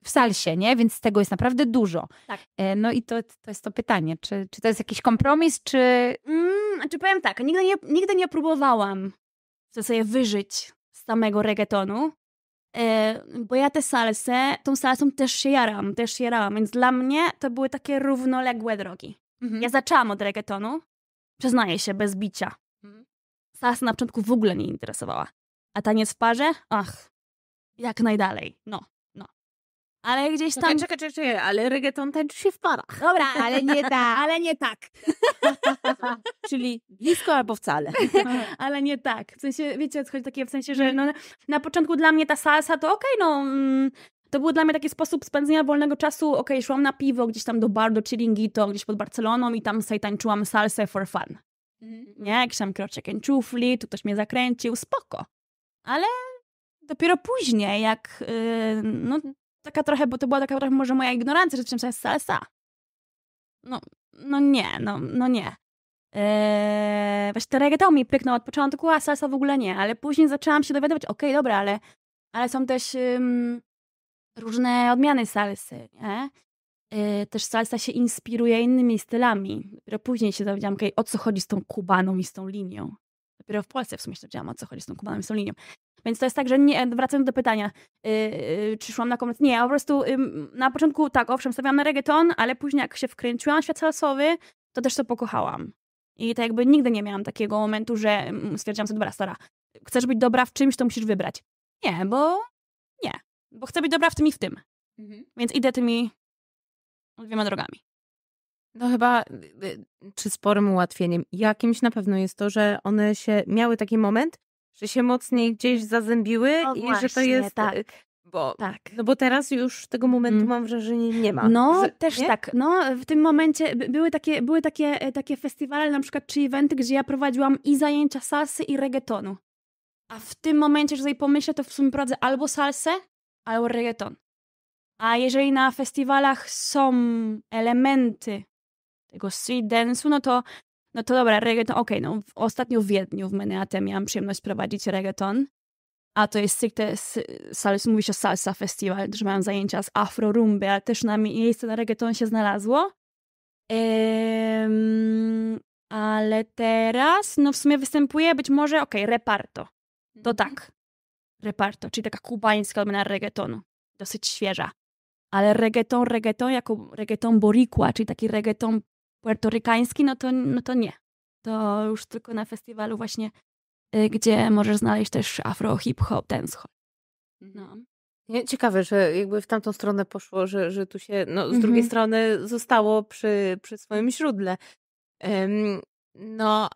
w salsie, nie? Więc tego jest naprawdę dużo. Tak. E, no i to, to jest to pytanie, czy, czy to jest jakiś kompromis, czy... Mm, czy znaczy powiem tak, nigdy nie, nigdy nie próbowałam sobie wyżyć z samego reggaetonu, e, bo ja tę salsę, tą salsą też się jaram, też się jarałam, więc dla mnie to były takie równoległe drogi. Mhm. Ja zaczęłam od reggaetonu, przyznaję się, bez bicia salsa na początku w ogóle nie interesowała. A taniec w parze? Ach, jak najdalej. No, no. Ale gdzieś tam... Czekaj, czekaj, czekaj, ale reggaeton tańczy się w parach. Dobra, ale nie tak. ale nie tak. Czyli blisko albo wcale. ale nie tak. W sensie, wiecie, chodzi takie w sensie, że mhm. no, na początku dla mnie ta salsa to okej, okay, no... Mm, to był dla mnie taki sposób spędzenia wolnego czasu. Okej, okay, szłam na piwo gdzieś tam do bar, do Chiringuito, gdzieś pod Barceloną i tam sobie tańczyłam salsę for fun. Mhm. Nie, jakiś tam kroczek enczufli, tu ktoś mnie zakręcił, spoko. Ale dopiero później, jak yy, no taka trochę, bo to była taka trochę może moja ignorancja, że przecież jest salsa. No, no nie, no, no nie. Eee, właśnie ten reggaeton mi pyknął od początku, a salsa w ogóle nie, ale później zaczęłam się dowiadywać, okej, okay, dobra, ale, ale są też różne odmiany salsy, nie? E, też salsa się inspiruje innymi stylami. Dopiero później się dowiedziałam, okay, o co chodzi z tą Kubaną i z tą linią. Dopiero w Polsce w sumie się dowiedziałam, o co chodzi z tą Kubaną i z tą linią. Więc to jest tak, że nie, wracając do pytania, yy, e, yy, e, czy szłam na koncert? Nie, ja po prostu yy, na początku tak, owszem, stawiałam na reggaeton, ale później jak się wkręciłam w świat salsowy, to też to pokochałam. I tak jakby nigdy nie miałam takiego momentu, że stwierdziłam sobie, dobra, stara, chcesz być dobra w czymś, to musisz wybrać. Nie, bo nie. Bo chcę być dobra w tym i w tym. Mhm. Więc idę tymi dwiema drogami. No chyba, y, y, czy sporym ułatwieniem jakimś na pewno jest to, że one się miały taki moment, że się mocniej gdzieś zazębiły no i właśnie, że to jest tak. Y, bo, tak. No bo teraz już tego momentu mm. mam wrażenie nie ma. No, też nie? tak. No, w tym momencie były takie, były takie, e, takie festiwale na przykład, czy eventy, gdzie ja prowadziłam i zajęcia salsy i reggaetonu. A w tym momencie, że sobie pomyślę, to w sumie prowadzę albo salsę, albo reggaeton. A jeżeli na festiwalach są elementy tego street dance'u, no to, no to dobra, reggaeton, okej, okay, no ostatnio w Wiedniu w Manhattan miałam przyjemność prowadzić reggaeton, a to jest stricte, salsa, mówi się salsa festiwal, że miałam zajęcia z afro rumby, ale też na miejsce na reggaeton się znalazło. Ehm, ale teraz, no w sumie występuje być może, okej, okay, reparto. To mhm. tak, reparto, czyli taka kubańska odmiana reggaetonu, dosyć świeża ale reggaeton, reggaeton jako reggaeton boricua, czyli taki reggaeton puertorykański, no to, no to nie. To już tylko na festiwalu właśnie, y, gdzie możesz znaleźć też afro, hip-hop, dancehall. Mhm. No. Nie, ciekawe, że jakby w tamtą stronę poszło, że, że tu się no, z drugiej mhm. strony zostało przy, przy swoim źródle. Um, no,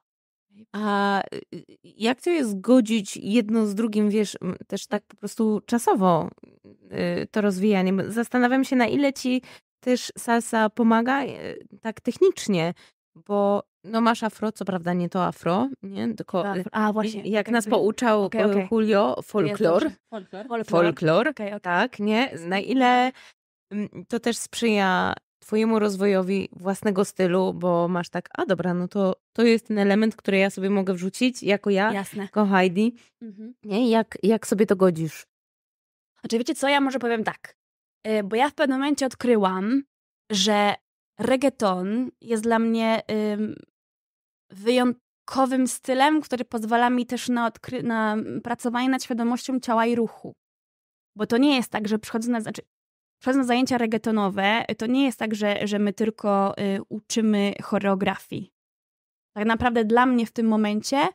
a y, jak to jest godzić jedno z drugim, wiesz, też tak po prostu czasowo y, to rozwijanie? Zastanawiam się, na ile ci też salsa pomaga y, tak technicznie, bo no masz afro, co prawda nie to afro, nie? Tylko a, a właśnie. Jak nas pouczał okay, okay. Julio, folklor. Folklor. Folklor, folklor. Okay, tak, nie? Na ile mm, to też sprzyja Twojemu rozwojowi własnego stylu, bo masz tak, a dobra, no to to jest ten element, który ja sobie mogę wrzucić jako ja, Jasne. jako Heidi. Mhm. Nie? Jak, jak sobie to godzisz? Znaczy, wiecie co, ja może powiem tak, yy, bo ja w pewnym momencie odkryłam, że reggaeton jest dla mnie yy, wyjątkowym stylem, który pozwala mi też na, odkry- na mm, pracowanie nad świadomością ciała i ruchu. Bo to nie jest tak, że przychodzę na. Znaczy, przez na zajęcia reggaetonowe, y, to nie jest tak, że, że my tylko y, uczymy choreografii. Tak naprawdę dla mnie w tym momencie, y,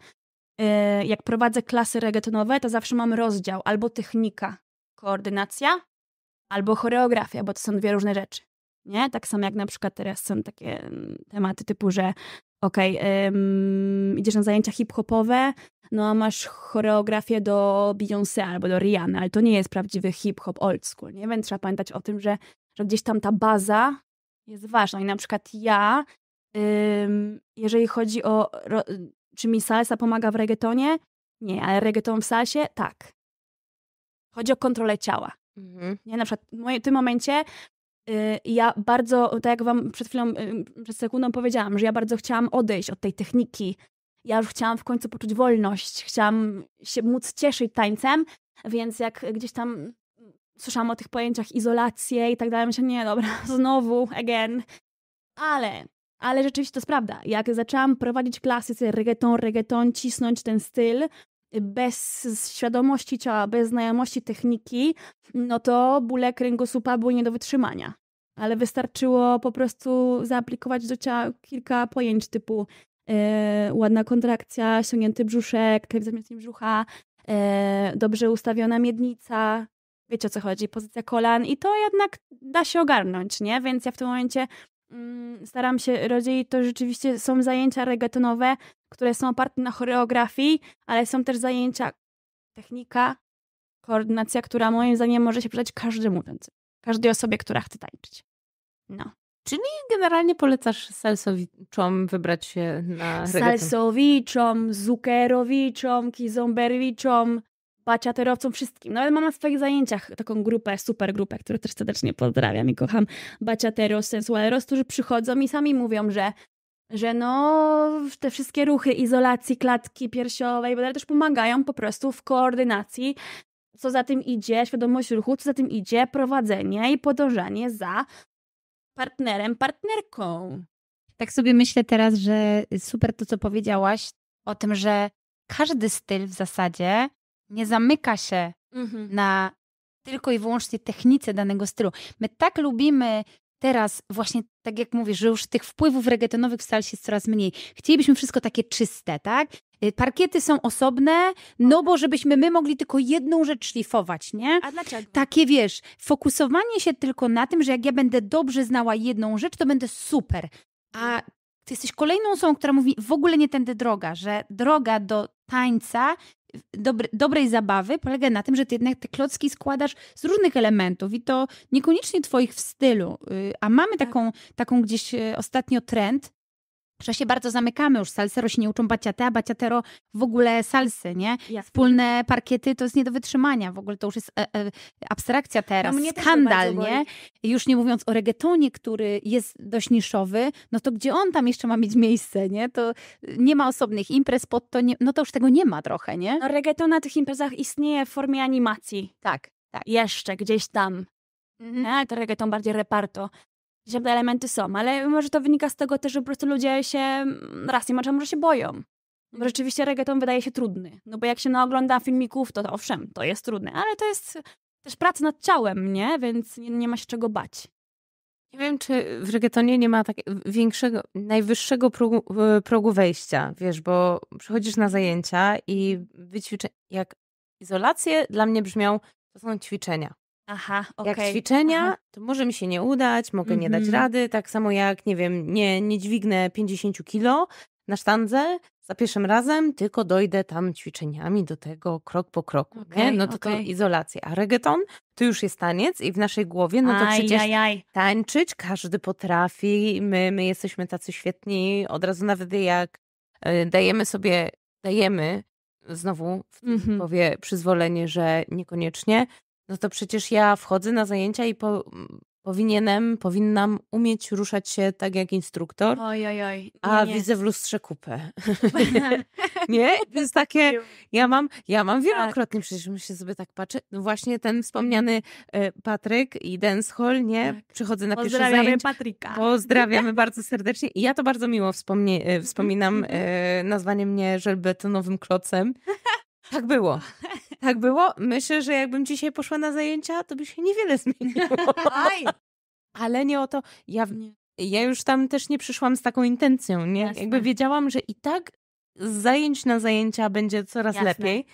jak prowadzę klasy reggaetonowe, to zawsze mam rozdział albo technika, koordynacja, albo choreografia, bo to są dwie różne rzeczy. Nie? Tak samo jak na przykład teraz są takie mm, tematy typu, że okej, okay, idziesz na zajęcia hip-hopowe, no a masz choreografię do Beyoncé albo do Rihanna, ale to nie jest prawdziwy hip-hop old school, nie? Więc trzeba pamiętać o tym, że, że gdzieś tam ta baza jest ważna. I na przykład ja, ym, jeżeli chodzi o, ro, czy mi salsa pomaga w reggaetonie? Nie, ale reggaeton w salsie? Tak. Chodzi o kontrolę ciała. Mhm. Nie, na przykład w tym momencie y, ja bardzo, tak jak wam przed chwilą, przed sekundą powiedziałam, że ja bardzo chciałam odejść od tej techniki ja już chciałam w końcu poczuć wolność, chciałam się móc cieszyć tańcem, więc jak gdzieś tam słyszałam o tych pojęciach izolację i tak dalej, myślałam, nie, dobra, znowu, again. Ale, ale rzeczywiście to jest prawda. Jak zaczęłam prowadzić klasy, reggaeton, reggaeton, cisnąć ten styl, bez świadomości ciała, bez znajomości techniki, no to bóle kręgosłupa były nie do wytrzymania. Ale wystarczyło po prostu zaaplikować do ciała kilka pojęć typu E, ładna kontrakcja, ściągnięty brzuszek, klep zamiast brzucha, e, dobrze ustawiona miednica, wiecie o co chodzi, pozycja kolan i to jednak da się ogarnąć, nie? Więc ja w tym momencie mm, staram się, rodziej to rzeczywiście są zajęcia reggaetonowe, które są oparte na choreografii, ale są też zajęcia technika, koordynacja, która moim zdaniem może się przydać każdemu tańcy, każdej osobie, która chce tańczyć. No. Czyli generalnie polecasz Salsowiczom wybrać się na reggaeton. Salsowiczom, Zukerowiczom, Kizomberowiczom, baciaterowcom, wszystkim. Nawet no, mam na swoich zajęciach taką grupę, super grupę, którą też serdecznie pozdrawiam i kocham, baciateros, sensualeros, którzy przychodzą i sami mówią, że że no, te wszystkie ruchy izolacji klatki piersiowej, bo też pomagają po prostu w koordynacji, co za tym idzie, świadomość ruchu, co za tym idzie, prowadzenie i podążanie za partnerem, partnerką. Tak sobie myślę teraz, że y, super to, co powiedziałaś o tym, że każdy styl w zasadzie nie zamyka się mhm. na tylko i wyłącznie technice danego stylu. My tak lubimy teraz właśnie, tak jak mówisz, że już tych wpływów reggaetonowych w salsie jest coraz mniej. Chcielibyśmy wszystko takie czyste, tak? Y, parkiety są osobne, no bo żebyśmy my mogli tylko jedną rzecz szlifować, nie? A dlaczego? Takie wiesz, fokusowanie się tylko na tym, że jak ja będę dobrze znała jedną rzecz, to będę super. A ty jesteś kolejną osobą, która mówi w ogóle nie tędy droga, że droga do tańca, dobre, dobrej zabawy polega na tym, że ty jednak te klocki składasz z różnych elementów i to niekoniecznie twoich w stylu. Y, a mamy tak. taką, taką gdzieś y, ostatnio trend, że się bardzo zamykamy już. Salsero się nie uczą baciate, a baciatero w ogóle salsy, nie? Jasne. Wspólne parkiety to jest nie do wytrzymania. W ogóle to już jest e, e, abstrakcja teraz, no skandal, nie? Już nie mówiąc o reggaetonie, który jest dość niszowy, no to gdzie on tam jeszcze ma mieć miejsce, nie? To nie ma osobnych imprez pod to, nie, no to już tego nie ma trochę, nie? No, reggaeton na tych imprezach istnieje w formie animacji. Tak, tak. Jeszcze gdzieś tam. Mhm. No ale to reggaeton bardziej reparto gdzieś tam te elementy są, ale może to wynika z tego też, że po prostu ludzie się mm, raz nie maczą, może się boją. Bo mhm. rzeczywiście reggaeton wydaje się trudny, no bo jak się naogląda filmików, to, to owszem, to jest trudne, ale to jest też praca nad ciałem, nie? Więc nie, nie ma się czego bać. Nie wiem, czy w reggaetonie nie ma tak większego, najwyższego progu, progu, wejścia, wiesz, bo przychodzisz na zajęcia i wyćwiczenia, jak izolacje dla mnie brzmią, to są ćwiczenia. Aha, okay. Jak ćwiczenia, Aha. to może mi się nie udać, mogę mm -hmm. nie dać mhm. rady, tak samo jak, nie wiem, nie, nie dźwignę 50 kilo na sztandze za pierwszym razem, tylko dojdę tam ćwiczeniami do tego krok po kroku, okay, nie? No to okay. to izolacja. A reggaeton to już jest taniec i w naszej głowie, no to aj, przecież aj, aj. tańczyć każdy potrafi, my, my jesteśmy tacy świetni, od razu nawet jak e, dajemy sobie, dajemy znowu w mm -hmm. przyzwolenie, że niekoniecznie, no to przecież ja wchodzę na zajęcia i po, powinienem, powinnam umieć ruszać się tak jak instruktor. Oj, oj, oj. Nie, a nie. widzę w lustrze kupę. nie? To jest takie, ja mam, ja mam tak. wielokrotnie, tak. przecież się sobie tak patrzę, no właśnie ten wspomniany e, Patryk i Hall, nie? Tak. Przychodzę na pierwsze zajęcie. Pozdrawiamy Patryka. Pozdrawiamy bardzo serdecznie i ja to bardzo miło wspomnie, e, wspominam, e, nazwanie mnie żelbetonowym klocem. Tak było tak było. Myślę, że jakbym dzisiaj poszła na zajęcia, to by się niewiele zmieniło. Aj! Ale nie o to. Ja, ja już tam też nie przyszłam z taką intencją, nie? Jakby wiedziałam, że i tak z zajęć na zajęcia będzie coraz Jasne. lepiej.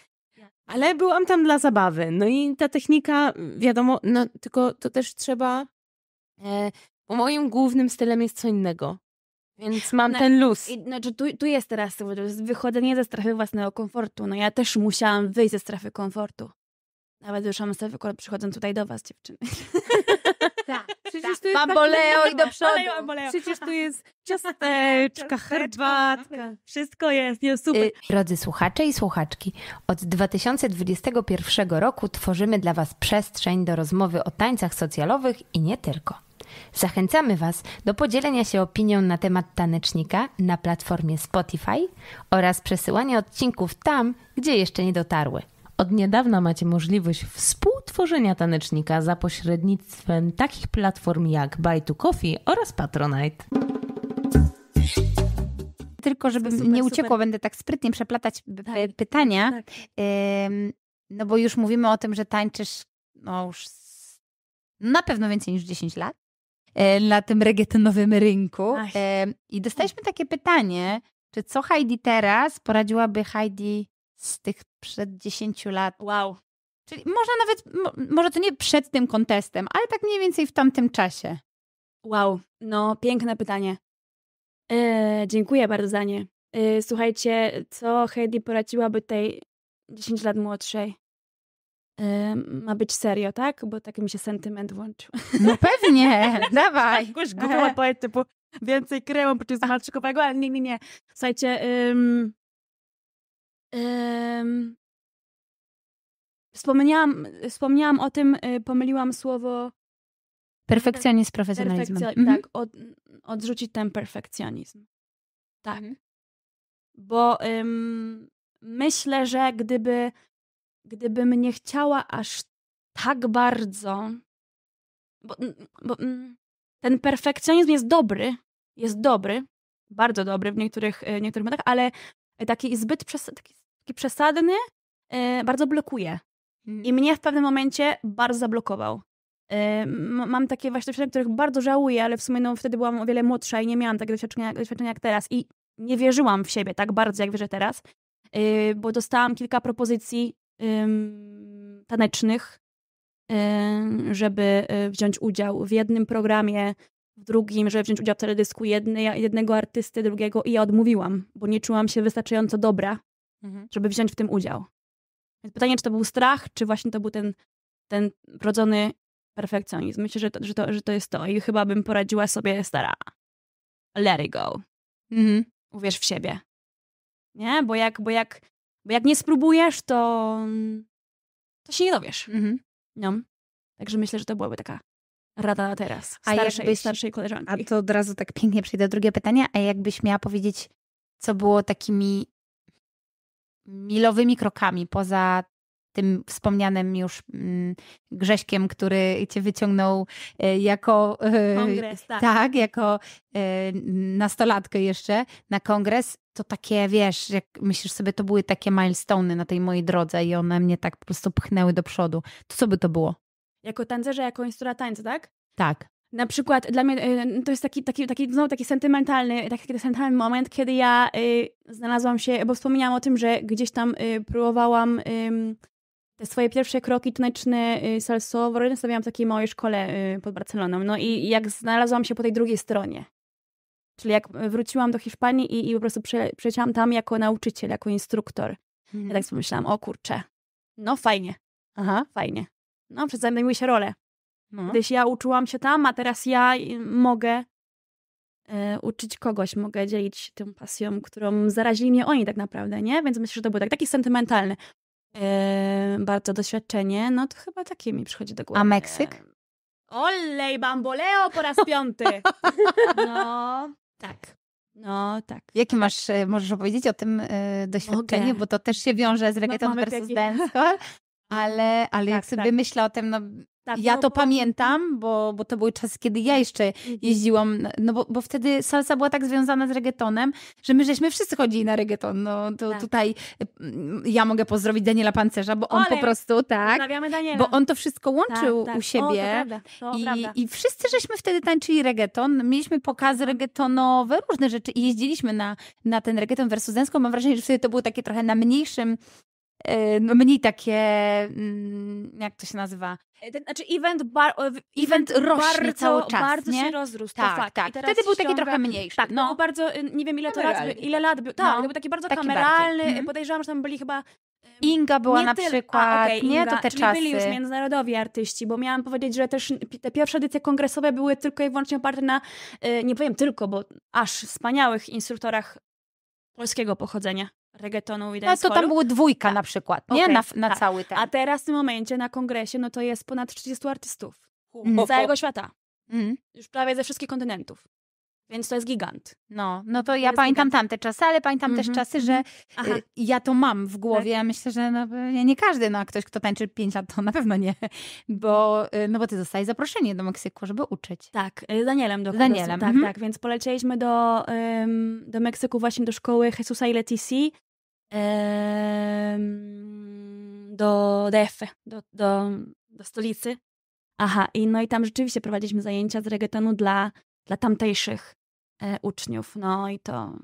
Ale byłam tam dla zabawy. No i ta technika, wiadomo, no, tylko to też trzeba. E, bo moim głównym stylem jest co innego. Więc mam no, ten luz. I, znaczy, tu, tu jest teraz wychodzenie ze strefy własnego komfortu. No ja też musiałam wyjść ze strefy komfortu. Nawet wyszłam z strefy przychodząc tutaj do was, dziewczyny. Tak, tak. przecież tu jest Bamboleo i do przodu. Przecież tu jest ciasteczka, herbatka. Wszystko jest, nie, super. Y, drodzy słuchacze i słuchaczki, od 2021 roku tworzymy dla Was przestrzeń do rozmowy o tańcach socjalowych i nie tylko. Zachęcamy Was do podzielenia się opinią na temat tanecznika na platformie Spotify oraz przesyłania odcinków tam, gdzie jeszcze nie dotarły. Od niedawna macie możliwość współtworzenia tanecznika za pośrednictwem takich platform jak Buy 2 Coffee oraz Patronite. Tylko, żebym super, nie uciekło, super. będę tak sprytnie przeplatać tak, pytania. Tak. Ym, no bo już mówimy o tym, że tańczysz no już na pewno więcej niż 10 lat. E, na tym reggaetonowym rynku. E, I dostaliśmy takie pytanie, czy co Heidi teraz poradziłaby Heidi z tych przed 10 lat? Wow. Czyli można nawet, może to nie przed tym kontestem, ale tak mniej więcej w tamtym czasie. Wow, no piękne pytanie. E, dziękuję bardzo za nie. słuchajcie, co Heidi poradziłaby tej 10 lat młodszej? ma być serio, tak? Bo taki mi się sentyment włączył. No pewnie, dawaj. Jakąś głupią odpowiedź typu więcej kremu, poczuć smalczykowego, ale nie, nie, nie. Słuchajcie, um, wspomniałam, wspomniałam o tym, y, pomyliłam słowo Perfekcjonizm z profesjonalizmem. Perfekcjo mhm. tak, od, odrzucić ten perfekcjonizm. Tak. Mhm. Bo ym, myślę, że gdyby gdybym nie chciała aż tak bardzo. Bo, bo, ten perfekcjonizm jest dobry, jest dobry, bardzo dobry w niektórych, e, niektórych momentach, ale taki zbyt taki, taki przesadny e, bardzo blokuje. Mhm. I mnie w pewnym momencie bardzo zablokował. E, mam takie właśnie doświadczenia, których bardzo żałuję, ale w sumie no, wtedy byłam o wiele młodsza i nie miałam takiego doświadczenia, doświadczenia jak teraz. I nie wierzyłam w siebie tak bardzo, jak wierzę teraz, bo dostałam kilka propozycji tanecznych, żeby y, wziąć udział w jednym programie, w drugim, żeby wziąć udział w teledysku jednej, jednego artysty, drugiego i ja odmówiłam, bo nie czułam się wystarczająco dobra, mhm. żeby wziąć w tym udział. Więc pytanie, czy to był strach, czy właśnie to był ten, ten rodzony perfekcjonizm. Myślę, że to, że, to, że to jest to i chyba bym poradziła sobie, stara, let it go. Mhm. Uwierz w siebie. Nie? Bo jak, bo jak bo jak nie spróbujesz, to, mm, to się nie dowiesz. Mhm. No. Także myślę, że to byłaby taka rada na teraz. Starszej, a jakbyś, starszej koleżanki. A to od razu tak pięknie przejdę do drugie pytanie. A jakbyś miała powiedzieć, co było takimi milowymi krokami poza tym wspomnianym już mm, Grześkiem, który cię wyciągnął e, jako e, kongres, tak. tak, jako e, nastolatkę jeszcze na kongres, to takie, wiesz, jak myślisz sobie, to były takie milestone na tej mojej drodze i one mnie tak po prostu pchnęły do przodu. To co by to było? Jako tancerza, jako instruktora tańca, tak? Tak. Na przykład dla mnie to jest taki, taki, taki znowu taki sentymentalny, taki, sentymentalny moment, kiedy ja y, znalazłam się, bo wspomniałam o tym, że gdzieś tam y, próbowałam y, swoje pierwsze kroki taneczne y, salsowe stawiałam w takiej małej szkole y, pod Barceloną. No i jak znalazłam się po tej drugiej stronie, czyli jak wróciłam do Hiszpanii i, i po prostu prze, tam jako nauczyciel, jako instruktor. Mhm. Ja tak sobie myślałam, o kurczę, no fajnie, aha, fajnie. No, przecież zajmuję się rolę. No. Gdyś ja uczyłam się tam, a teraz ja y, mogę y, uczyć kogoś, mogę dzielić się tą pasją, którą zarazili mnie oni tak naprawdę, nie? Więc myślę, że to był tak, taki sentymentalny bardzo doświadczenie, no to chyba takie mi przychodzi do głowy. A Meksyk? Olej, bamboleo po raz piąty. No, tak. No, tak. Jakie tak. masz, e, możesz opowiedzieć o tym y, doświadczeniu, bo to też się wiąże z reggaeton no, versus dancehall, ale, ale tak, jak sobie tak. myślę o tym, no tak, ja no, to bo... pamiętam, bo, bo to były czasy, kiedy ja jeszcze mhm. jeździłam, no bo, bo wtedy salsa była tak związana z reggaetonem, że my żeśmy wszyscy chodzili na reggaeton. No to tak. tutaj mm, ja mogę pozdrowić Daniela Pancerza, bo on po prostu, tak, bo on to wszystko tak, łączył tak, u siebie. O, to prawda, to I, I wszyscy żeśmy wtedy tańczyli reggaeton, mieliśmy pokazy reggaetonowe, różne rzeczy i jeździliśmy na, na ten reggaeton versus Mam wrażenie, że wtedy to było takie trochę na mniejszym Y, no, mniej takie, mm, jak to się nazywa? Y, znaczy event, bar, event rośnie bardzo, cały czas, Bardzo nie? się rozrósł, tak, tak. tak. Wtedy był ściąga, taki trochę mniejszy. Tak, no. był bardzo, y, nie wiem ile to lat, ile lat był, tak, no. był taki bardzo taki kameralny, bardziej. Mhm. podejrzewam, że tam byli chyba Inga była nie na tyl. przykład, A, okay, nie? to te czyli czasy. byli już międzynarodowi artyści, bo miałam powiedzieć, że też te pierwsze edycje kongresowe były tylko i wyłącznie oparte na, nie powiem tylko, bo aż wspaniałych instruktorach polskiego pochodzenia reggaetonu i No to tam były dwójka tak. na przykład, nie? Okay, na, na tak. cały ten. A teraz w tym momencie na kongresie, no to jest ponad 30 artystów. Mm. Z całego świata. Mm. Już prawie ze wszystkich kontynentów. Więc to jest gigant. No, no to, to ja pamiętam gigant. tamte czasy, ale pamiętam mm -hmm. też mhm. czasy, że mhm. y, Aha. ja to mam w głowie. Tak. Ja myślę, że no, nie każdy, no a ktoś, kto tańczy 5 lat, to na pewno nie. Bo, y, no bo ty dostałeś zaproszenie do Meksyku, żeby uczyć. Tak, y, z Danielem. Do, Danielem. tak, mm -hmm. tak. Więc polecieliśmy do, um, do Meksyku właśnie do szkoły Jesusa i Letici, do DF, do, do, do stolicy. Aha, i no i tam rzeczywiście prowadziliśmy zajęcia z reggaetonu dla, dla tamtejszych e, uczniów. No i to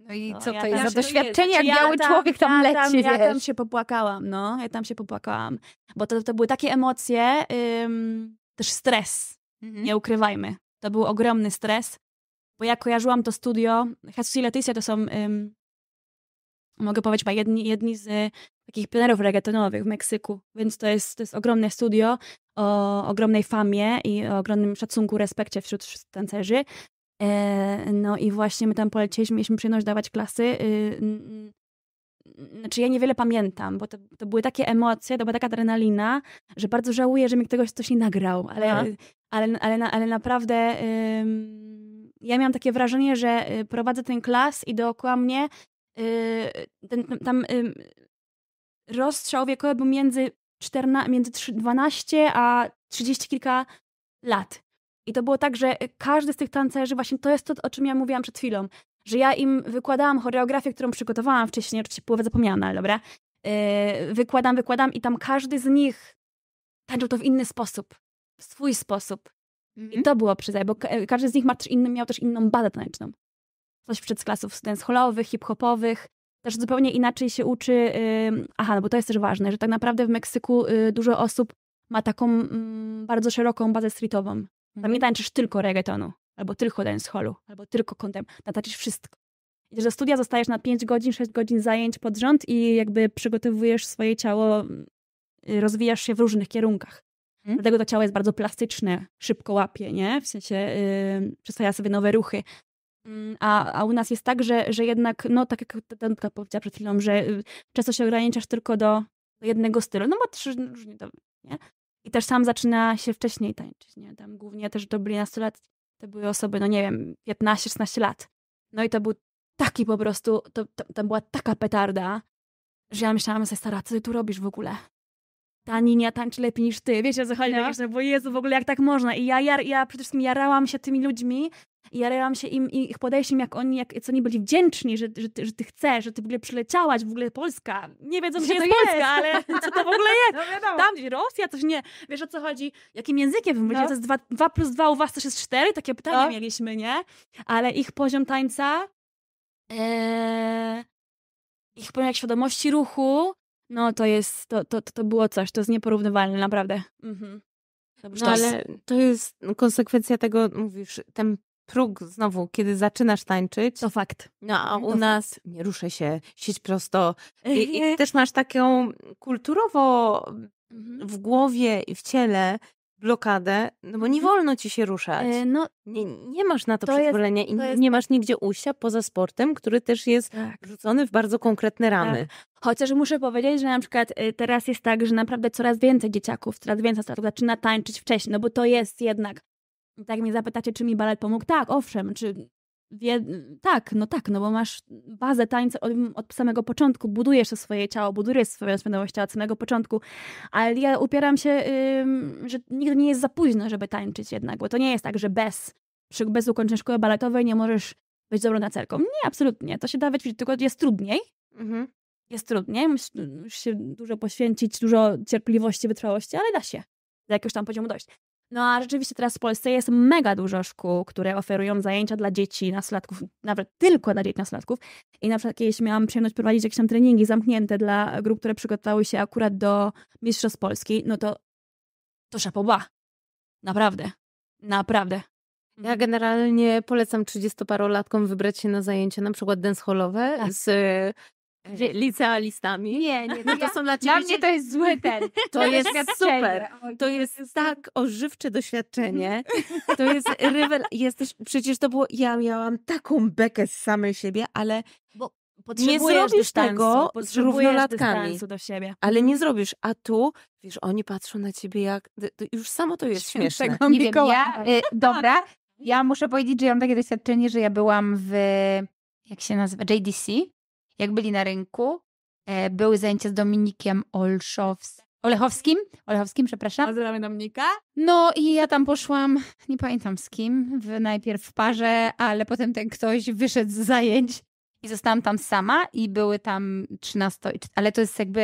no i co to jest za doświadczenie, jak znaczy, ja biały tam, człowiek tam ja leci, tam, Ja tam się popłakałam, no, ja tam się popłakałam. Bo to, to były takie emocje, ym, też stres, mhm. nie ukrywajmy. To był ogromny stres, bo ja kojarzyłam to studio, Jesus i Leticia to są ym, mogę powiedzieć, ma jedni, jedni z e, takich pionerów reggaetonowych w Meksyku, więc to jest, to jest ogromne studio o ogromnej famie i o ogromnym szacunku, respekcie wśród, tancerzy. E, no i właśnie my tam polecieliśmy, mieliśmy przyjemność dawać klasy. Y, znaczy ja niewiele pamiętam, bo to, to, były takie emocje, to była taka adrenalina, że bardzo żałuję, że mi ktoś coś nie nagrał, ale, ale, ale, ale naprawdę ja miałam takie wrażenie, że y, prowadzę ten klas i dookoła mnie Y, ten, tam rozstrzał wiekowy był między, 14, między 12 a 30 kilka lat. I to było tak, że każdy z tych tancerzy, właśnie to jest to, o czym ja mówiłam przed chwilą, że ja im wykładałam choreografię, którą przygotowałam wcześniej, oczywiście połowę zapomniana, no ale dobra. Y, wykładam, wykładam i tam każdy z nich tańczył to w inny sposób, w swój sposób. Mm -hmm. I mhm. to było przyzaj, bo każdy z nich ma też inny, miał też inną badę taneczną coś przed klasów dancehallowych, hip-hopowych. Też zupełnie inaczej się uczy, aha, no bo to jest też ważne, że tak naprawdę w Meksyku y, dużo osób ma taką mm, bardzo szeroką bazę streetową. Mhm. Tam nie tańczysz tylko reggaetonu, albo tylko dancehallu, albo tylko kontem, tańczysz wszystko. Idziesz do studia, zostajesz na 5 godzin, 6 godzin zajęć pod rząd i jakby przygotowujesz swoje ciało, y, rozwijasz się w różnych kierunkach. Hmm? Dlatego to ciało jest bardzo plastyczne, szybko łapie, nie? W sensie yy, przyswaja sobie nowe ruchy. Mm, a, a u nas jest tak, że, że jednak, no tak jak Danutka powiedziała przed chwilą, że y, często się ograniczasz tylko do, do jednego stylu, no ma trzy różne to, nie? I też sam zaczyna się wcześniej tańczyć, nie? Tam głównie też to byli nastolatki, to były osoby, no nie wiem, 15-16 lat. No i to był taki po prostu, to, to, to była taka petarda, że ja myślałam sobie, stara, co ty tu robisz w ogóle? ta ninia tańczy lepiej niż ty. Wiecie, o co chodzi? No. Bo Jezu, w ogóle jak tak można? I ja, ja, ja przede wszystkim jarałam się tymi ludźmi, jarałam się im i ich podejściem, jak oni, jak, co oni byli wdzięczni, że, że, ty, że ty chcesz, że ty w ogóle przyleciałaś, w ogóle Polska. Nie wiedzą, gdzie jest, jest, Polska, ale co to w ogóle jest? No Tam gdzie Rosja, coś nie. Wiesz, o co chodzi? Jakim językiem wy mówicie? No. To jest 2, plus 2 u was to jest 4? Takie pytanie no. mieliśmy, nie? Ale ich poziom tańca... E, ich poziom świadomości ruchu no to jest, to, to, to było coś, to jest nieporównywalne, naprawdę. Mhm. No ale to jest no, konsekwencja tego, mówisz, ten próg znowu, kiedy zaczynasz tańczyć. To fakt. No a u to nas fakt. nie ruszę się, siedź prosto. I, i też masz taką kulturowo mhm. w głowie i w ciele blokadę, no bo nie mhm. wolno ci się ruszać. E, no, nie, nie masz na to, to przyzwolenia jest, to i jest... nie masz tak. nigdzie ujścia poza sportem, który też jest tak. rzucony w bardzo konkretne tak. ramy. Tak. Chociaż muszę powiedzieć, że na przykład y, teraz jest tak, że naprawdę coraz więcej dzieciaków, coraz więcej osób zaczyna tańczyć wcześniej, no bo to jest jednak tak mnie zapytacie, czy mi balet pomógł? Tak, owszem. Czy Wie, tak, no tak, no bo masz bazę tańca od, od samego początku, budujesz to swoje ciało, budujesz swoją świadomość od samego początku, ale ja upieram się, yy, że nigdy nie jest za późno, żeby tańczyć jednak, bo to nie jest tak, że bez, bez ukończenia szkoły baletowej nie możesz być dobrą tancerką. Nie, absolutnie, to się da wyćwiczyć, tylko jest trudniej. Mhm. Jest trudniej, musisz się dużo poświęcić, dużo cierpliwości, wytrwałości, ale da się do jakiegoś tam poziomu dojść. No a rzeczywiście teraz w Polsce jest mega dużo szkół, które oferują zajęcia dla dzieci, nastolatków, nawet tylko dla dzieci nastolatków. I na przykład kiedyś miałam przyjemność prowadzić jakieś tam treningi zamknięte dla grup, które przygotowały się akurat do Mistrzostw Polski, no to to szapoba. Naprawdę. Naprawdę. Ja generalnie polecam trzydziestoparolatkom wybrać się na zajęcia na przykład dancehallowe tak. z licealistami. Nie, nie, no, no to ja, są dla, ciebie... dla mnie to jest zły ten. To jest super. To jest tak ożywcze doświadczenie. To jest rywal. Jesteś, przecież to było. Ja miałam taką bekę z samej siebie, ale. Bo nie zrobisz dystansu, tego z równolatkami. do siebie. Ale nie zrobisz. A tu, wiesz, oni patrzą na ciebie jak. Już samo to jest śmieszne. Nie wiem, ja, y, dobra. Ja muszę powiedzieć, że ja mam takie doświadczenie, że ja byłam w. Jak się nazywa? JDC jak byli na rynku, e, były zajęcia z Dominikiem Olszowskim. Olechowskim, Olechowskim, przepraszam. Pozdrawiamy Dominika. No i ja tam poszłam, nie pamiętam z kim, w, najpierw w parze, ale potem ten ktoś wyszedł z zajęć i zostałam tam sama i były tam 13, ale to jest jakby,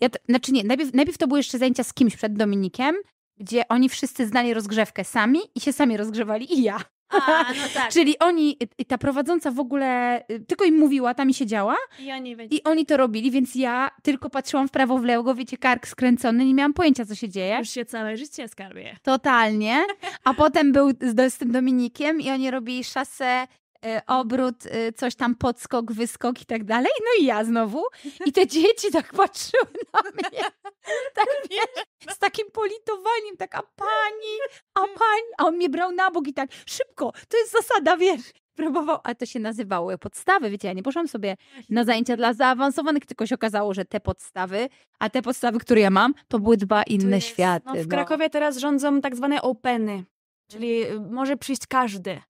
ja znaczy nie, najpierw, najpierw to były jeszcze zajęcia z kimś przed Dominikiem, gdzie oni wszyscy znali rozgrzewkę sami i się sami rozgrzewali i ja. A, no tak. Czyli oni, ta prowadząca w ogóle y, tylko im mówiła, tam się siedziała. I oni, I oni to robili, więc ja tylko patrzyłam w prawo, w lewo, wiecie, kark skręcony, nie miałam pojęcia, co się dzieje. Już się całe życie skarbie. Totalnie. A potem był z, z tym Dominikiem i oni robili szasę Y, obrót, y, coś tam, podskok, wyskok i tak dalej. No i ja znowu. I te dzieci tak patrzyły na mnie. Tak wiesz, z takim politowaniem, tak, a pani, a pani. A on mnie brał na bok i tak, szybko, to jest zasada, wiesz. Próbował, a to się nazywały podstawy, wiecie, ja nie poszłam sobie na zajęcia dla zaawansowanych, tylko się okazało, że te podstawy, a te podstawy, które ja mam, to były dwa inne jest, no, światy. No, w Krakowie no. teraz rządzą tak zwane openy, czyli y, może przyjść każdy.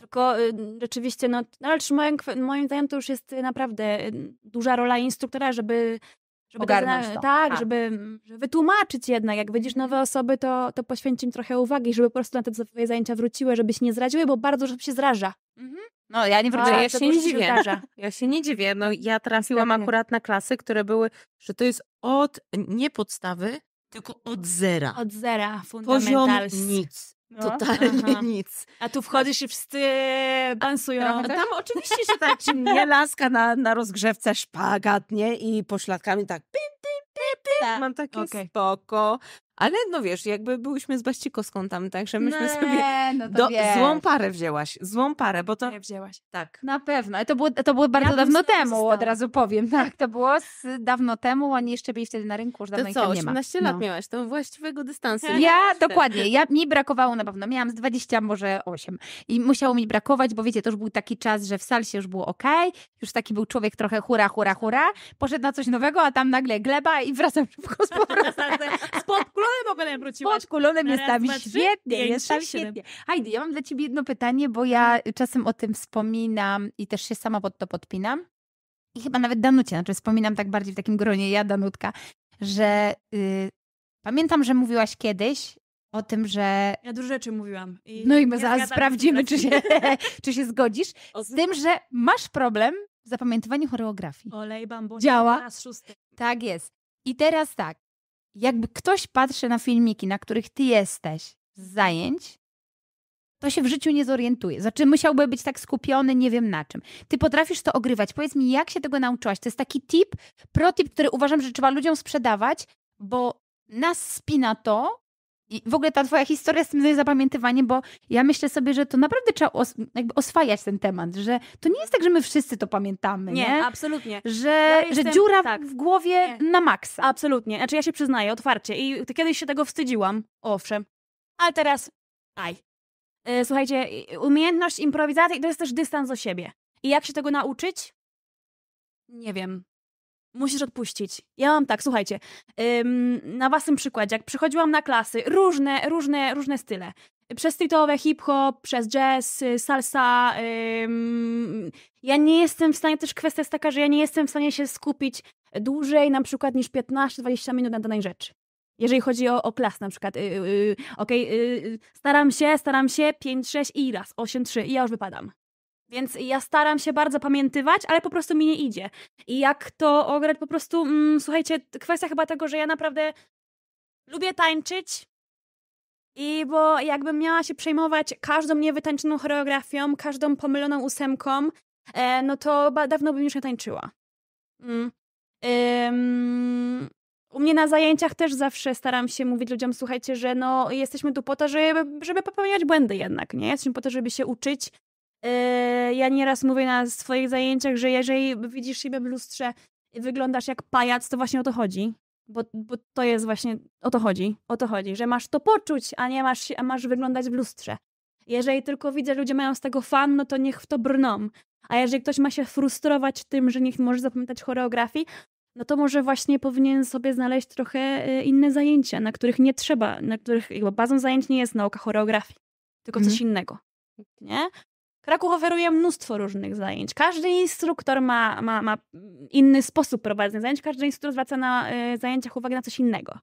Tylko y, rzeczywiście, no, no ale moim, moim zdaniem to już jest naprawdę y, duża rola instruktora, żeby żeby ogarnąć to. Tak, tak, żeby żeby, wytłumaczyć jednak, jak widzisz mhm. nowe osoby, to, to poświęć im trochę uwagi, żeby po prostu na te swoje zajęcia wróciły, żeby się nie zraziły, bo bardzo żeby się zraża. Mhm. No ja nie wrócę, tak, ja się nie dziwię. Się ja się nie dziwię. No ja trafiłam akurat na klasy, które były, że to jest od nie podstawy, tylko od zera. Od zera, fundamental. Poziom nic. No. Totalnie Aha. nic. A tu wchodzisz i wszyscy dansują. A tak? tam oczywiście się tak nie laska na, na rozgrzewce szpagat, nie? I pośladkami tak pim, pim, pim, pim. Tak. Mam takie okay. spoko. Ale no wiesz, jakby byłyśmy z Baścikowską tam, także myśmy nee, sobie no do, złą parę wzięłaś, złą parę, bo to... Nie wzięłaś. Tak. Na pewno. To było, to było bardzo ja dawno temu, od razu powiem. Tak, to było dawno temu, oni jeszcze byli wtedy na rynku, już dawno to ich tam nie ma. 18 lat no. miałaś, to właściwego dystansu. Ja, dokładnie. Ja, mi brakowało na pewno, miałam z 20, może 8. I musiało mi brakować, bo wiecie, to już był taki czas, że w salsie już było ok, już taki był człowiek trochę hura, hura, hura, poszedł na coś nowego, a tam nagle gleba i wracam szybko z powrotem. Tak, tak, tak. Pod kulonem w ogóle wróciłaś. Pod kulonem jest tam świetnie, pięć, jest tam świetnie. Hajdy, ja mam dla ciebie jedno pytanie, bo ja czasem o tym wspominam i też się sama pod to podpinam. I chyba nawet Danucie, znaczy wspominam tak bardziej w takim gronie, ja Danutka, że y, pamiętam, że mówiłaś kiedyś, o tym, że. Ja dużo rzeczy mówiłam. I no i my zaraz sprawdzimy, czy się, czy się zgodzisz. Z tym, że masz problem w zapamiętywaniu choreografii. Olej bambu. Działa. Tak jest. I teraz tak, jakby ktoś patrzy na filmiki, na których ty jesteś z zajęć, to się w życiu nie zorientuje. Znaczy, musiałby być tak skupiony, nie wiem na czym. Ty potrafisz to ogrywać. Powiedz mi, jak się tego nauczyłaś? To jest taki tip, protip, który uważam, że trzeba ludziom sprzedawać, bo nas spina to, i w ogóle ta twoja historia z tym jest zapamiętywanie, bo ja myślę sobie, że to naprawdę trzeba os jakby oswajać ten temat, że to nie jest tak, że my wszyscy to pamiętamy. Nie, nie? absolutnie. Że, ja że jestem, dziura tak. w głowie nie. na maksa. Absolutnie. Znaczy ja się przyznaję otwarcie i kiedyś się tego wstydziłam, owszem. Ale teraz, aj. Y, słuchajcie, umiejętność improwizacji to jest też dystans do siebie. I jak się tego nauczyć? Nie wiem musisz odpuścić. Ja mam tak, słuchajcie, ym, na własnym przykładzie, jak przychodziłam na klasy, różne, różne, różne style. Przez streetowe, hip-hop, przez jazz, y, salsa. Ym, ja nie jestem w stanie, też kwestia jest taka, że ja nie jestem w stanie się skupić dłużej na przykład niż 15-20 minut na danej rzeczy. Jeżeli chodzi o, o klas na przykład, yy, yy, okej, okay, yy, staram się, staram się, 5-6 i raz, 8-3 i ja już wypadam. Więc ja staram się bardzo pamiętywać, ale po prostu mi nie idzie. I jak to ograć, po prostu, mm, słuchajcie, kwestia chyba tego, że ja naprawdę lubię tańczyć, i bo jakbym miała się przejmować każdą niewytańczoną choreografią, każdą pomyloną ósemką, e, no to dawno bym już nie tańczyła. Mm. Ym... U mnie na zajęciach też zawsze staram się mówić ludziom, słuchajcie, że no jesteśmy tu po to, żeby, żeby popełniać błędy jednak, nie? Jesteśmy po to, żeby się uczyć, Yy, ja nieraz mówię na swoich zajęciach, że jeżeli widzisz siebie w lustrze i wyglądasz jak pajac, to właśnie o to chodzi. Bo, bo to jest właśnie, o to chodzi, o to chodzi, że masz to poczuć, a nie masz, a masz wyglądać w lustrze. Jeżeli tylko widzę, że ludzie mają z tego fan, no to niech w to brną. A jeżeli ktoś ma się frustrować tym, że niech może zapamiętać choreografii, no to może właśnie powinien sobie znaleźć trochę y, inne zajęcia, na których nie trzeba, na których jakby bazą zajęć nie jest nauka choreografii, tylko mhm. coś innego. Nie? Kraków oferuje mnóstwo różnych zajęć. Każdy instruktor ma, ma, ma inny sposób prowadzenia zajęć, każdy instruktor zwraca na y, zajęciach uwagę na coś innego.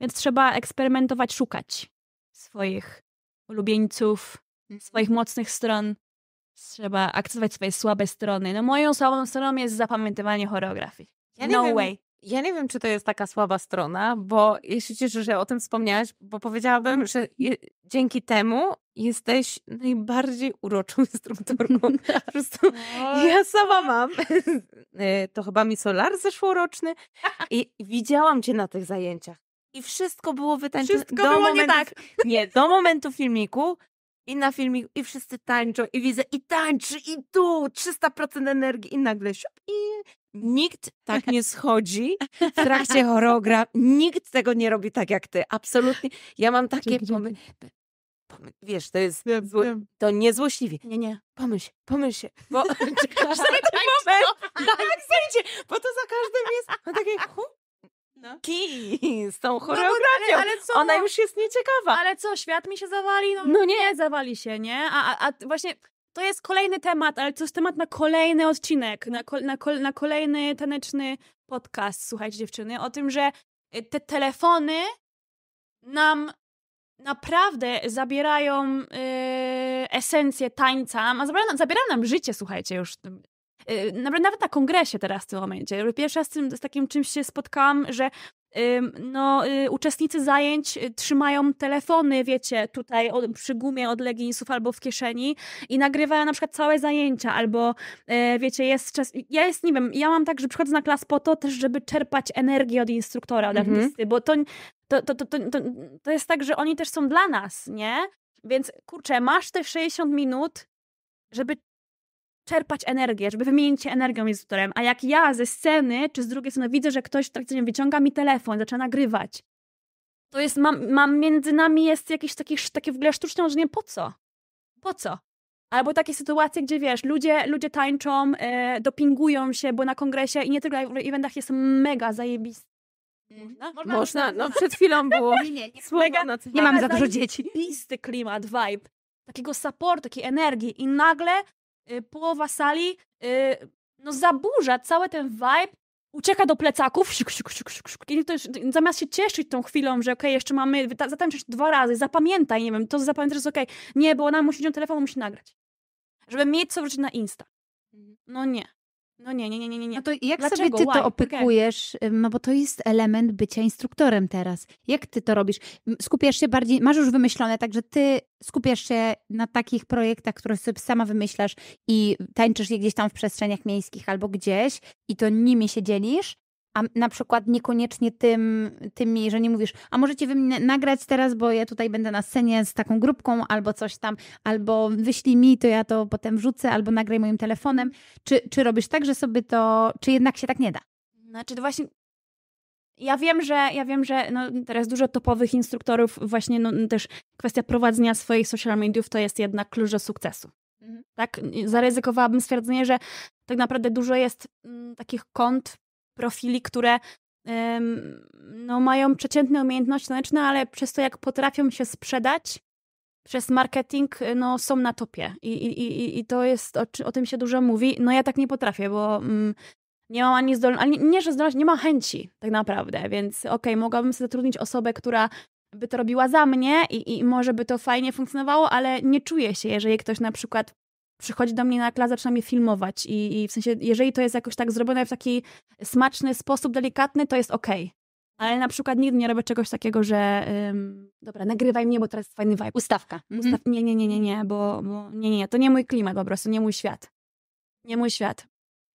Więc trzeba eksperymentować, szukać swoich ulubieńców, mhm. swoich mocnych stron. Trzeba akcentować swoje słabe strony. No moją słabą stroną jest zapamiętywanie choreografii. Ja no wiem, way. Ja nie wiem, czy to jest taka słaba strona, bo jeśli cieszę, że o tym wspomniałaś, bo powiedziałabym, że je, dzięki temu jesteś najbardziej uroczą instruktorką. Po tak. prostu ja sama mam. Y, to chyba mi solar zeszłoroczny i widziałam cię na tych zajęciach. I wszystko było wytańczone. Wszystko do było momentu, nie tak. Nie, do momentu filmiku i na filmik, i wszyscy tańczą, i widzę, i tańczy, i tu, 300% energii, i nagle siup, i nikt tak nie schodzi w trakcie choreograf, nikt tego nie robi tak jak ty, absolutnie. Ja mam takie pomysły, pomyśl, wiesz, to jest, wiem, wiem. to niezłośliwie. Nie, nie, pomyśl, pomyśl się, bo czekasz na ten moment, tak, bo to za każdym jest, takie no. Kij z tą no choreografią. No, ale, ale co, Ona już jest nieciekawa. Ale co, świat mi się zawali? No, no nie. nie, zawali się, nie? A, a, a właśnie to jest kolejny temat, ale to jest temat na kolejny odcinek, na, kol, na, kol, na kolejny taneczny podcast, słuchajcie dziewczyny, o tym, że y, te telefony nam naprawdę zabierają yy, esencję tańca, a zabierają nam, zabierają nam życie, słuchajcie, już Y, nawet, nawet na kongresie teraz w tym momencie. Pierwszy raz z, tym, z takim czymś się spotkałam, że no, y, uczestnicy zajęć y, trzymają telefony, wiecie, tutaj przy gumie od leginsów albo w kieszeni i nagrywają na przykład całe zajęcia, albo wiecie, jest czas. Ja jest, nie wiem, ja mam tak, że przychodzę na klas po to też, żeby czerpać energię od instruktora, od mhm. artysty, bo to, to, to, to, to, to jest tak, że oni też są dla nas, nie? Więc kurczę, masz te 60 minut, żeby czerpać energię, żeby wymienić się energią z A jak ja ze sceny czy z drugiej strony widzę, że ktoś w trakcie wyciąga mi telefon, zaczyna nagrywać, to jest, mam, mam między nami jest jakieś takie, takie w ogóle sztuczne, że nie po co? Po co? Albo takie sytuacje, gdzie wiesz, ludzie, ludzie tańczą, e, dopingują się, bo na kongresie i nie tylko, w eventach jest mega zajebisty. Mhm. Można? Można, Można no przed chwilą było. nie, nie, nie, no, nie, mam za dużo dzieci. Zajebisty klimat, vibe, takiego supportu, takiej energii i nagle Y, połowa sali y, no zaburza cały ten vibe, ucieka do plecaków, siuk, siuk, siuk, siuk, siuk. I to zamiast się cieszyć tą chwilą, że okej, okay, jeszcze mamy, zatańczysz dwa razy, zapamiętaj, nie wiem, to zapamiętasz, jest okej. Okay. Nie, bo ona musi wziąć telefon, musi nagrać. Żeby mieć co wrzucić na Insta. Mhm. No nie. No nie, nie, nie, nie, nie. No to jak Dlaczego? sobie ty Why? to opykujesz? Okay. No bo to jest element bycia instruktorem teraz. Jak ty to robisz? Skupiasz się bardziej, masz już wymyślone, także ty skupiasz się na takich projektach, które sobie sama wymyślasz i tańczysz je gdzieś tam w przestrzeniach miejskich albo gdzieś i to nimi się dzielisz? a na przykład niekoniecznie tym, tymi, że nie mówisz, a możecie wy mnie nagrać teraz, bo ja tutaj będę na scenie z taką grupką albo coś tam, albo wyślij mi, to ja to potem wrzucę, albo nagraj moim telefonem. Czy, czy robisz tak, że sobie to, czy jednak się tak nie da? Znaczy to właśnie ja wiem, że ja wiem, że no, teraz dużo topowych instruktorów właśnie no, też kwestia prowadzenia swoich social mediów to jest jednak klucz do sukcesu. Mhm. Tak, zaryzykowałabym stwierdzenie, że tak naprawdę dużo jest m, mm, takich kont profili, które no, mają przeciętne umiejętności taneczne, ale przez to, jak potrafią się sprzedać przez marketing, no, są na topie. I, i, i to jest, o, o, tym się dużo mówi. No ja tak nie potrafię, bo mm, nie mam ani zdolności, ani nie, że zdolności, nie mam chęci tak naprawdę, więc okej, okay, mogłabym sobie zatrudnić osobę, która by to robiła za mnie i, i może by to fajnie funkcjonowało, ale nie czuję się, jeżeli ktoś na przykład przychodzi do mnie na klas, zaczyna mnie filmować i, i w sensie, jeżeli to jest jakoś tak zrobione w taki smaczny sposób, delikatny, to jest okej. Okay. Ale na przykład nigdy nie robię czegoś takiego, że ym, dobra, nagrywaj mnie, bo teraz jest fajny vibe. Ustawka. Mhm. Ustaw... Nie, nie, nie, nie, nie, bo, bo nie, nie, nie, to nie mój klimat po prostu, nie mój świat. Nie mój świat.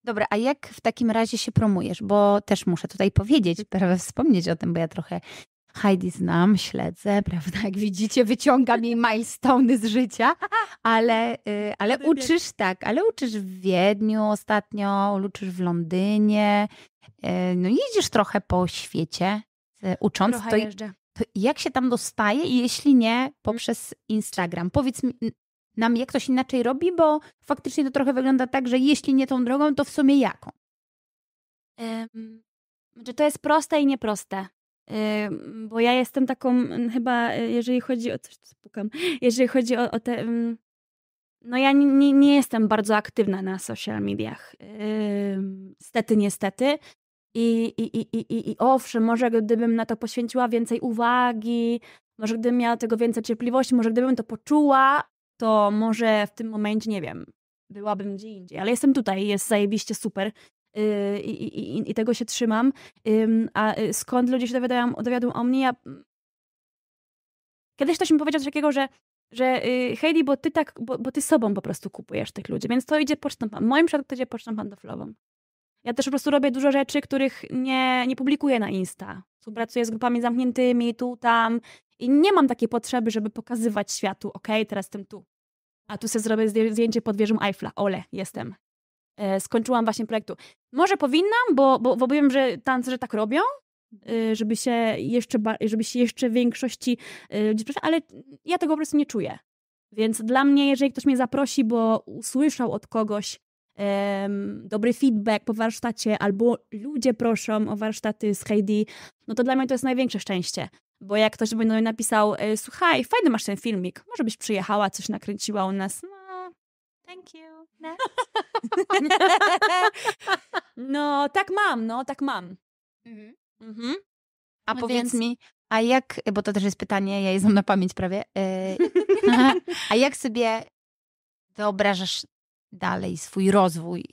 Dobra, a jak w takim razie się promujesz? Bo też muszę tutaj powiedzieć, prawie wspomnieć o tym, bo ja trochę Heidi znam, śledzę, prawda? Jak widzicie, wyciągam jej milestone z życia, ale, y, ale uczysz tak, ale uczysz w Wiedniu ostatnio, uczysz w Londynie. Y, no jedziesz trochę po świecie, y, ucząc. to, to jak się tam dostaje, jeśli nie mhm. poprzez Instagram? Powiedz mi, nam, jak ktoś inaczej robi, bo faktycznie to trochę wygląda tak, że jeśli nie tą drogą, to w sumie jaką? Um, to jest proste i nieproste bo ja jestem taką mm, chyba, e, jeżeli chodzi o coś, spukam, jeżeli chodzi o, o te... Mm, no ja nie, nie jestem bardzo aktywna na social mediach. Stety, niestety. I, i, i, i, I owszem, może gdybym na to poświęciła więcej uwagi, może gdybym miała tego więcej cierpliwości, może gdybym to poczuła, to może w tym momencie, nie wiem, byłabym gdzie indziej. Ale jestem tutaj, jest zajebiście super. Y, i, i, i tego się trzymam. A y, skąd ludzie się dowiadują o mnie? Ja... Kiedyś ktoś mi powiedział coś takiego, że że y, Heidi, bo ty tak, bo, bo, ty sobą po prostu kupujesz tych ludzi, więc to idzie pocztą, w moim przypadku to idzie pocztą pantoflową. Ja też po prostu robię dużo rzeczy, których nie, nie publikuję na Insta. Współpracuję z grupami zamkniętymi, tu, tam i nie mam takiej potrzeby, żeby pokazywać światu, okej, okay, teraz jestem tu. A tu sobie zrobię zdjęcie pod wieżą Eiffla, ole, jestem. E, skończyłam właśnie projektu. Może powinnam, bo, bo, bo wiem, że tancerze tak robią, y, żeby się jeszcze, żeby się jeszcze większości y, ludzi, ale ja tego po prostu nie czuję. Więc dla mnie, jeżeli ktoś mnie zaprosi, bo usłyszał od kogoś um, dobry feedback po warsztacie, albo ludzie proszą o warsztaty z Heidi, no to dla mnie to jest największe szczęście. Bo jak ktoś by napisał, y, słuchaj, fajny masz ten filmik, może byś przyjechała, coś nakręciła u nas, no Thank you. Next. no, tak mam, no, tak mam. Mhm. Mhm. A no powiedz więc... mi, a jak, bo to też jest pytanie, ja je znam na pamięć prawie, e, a jak sobie wyobrażasz dalej swój rozwój?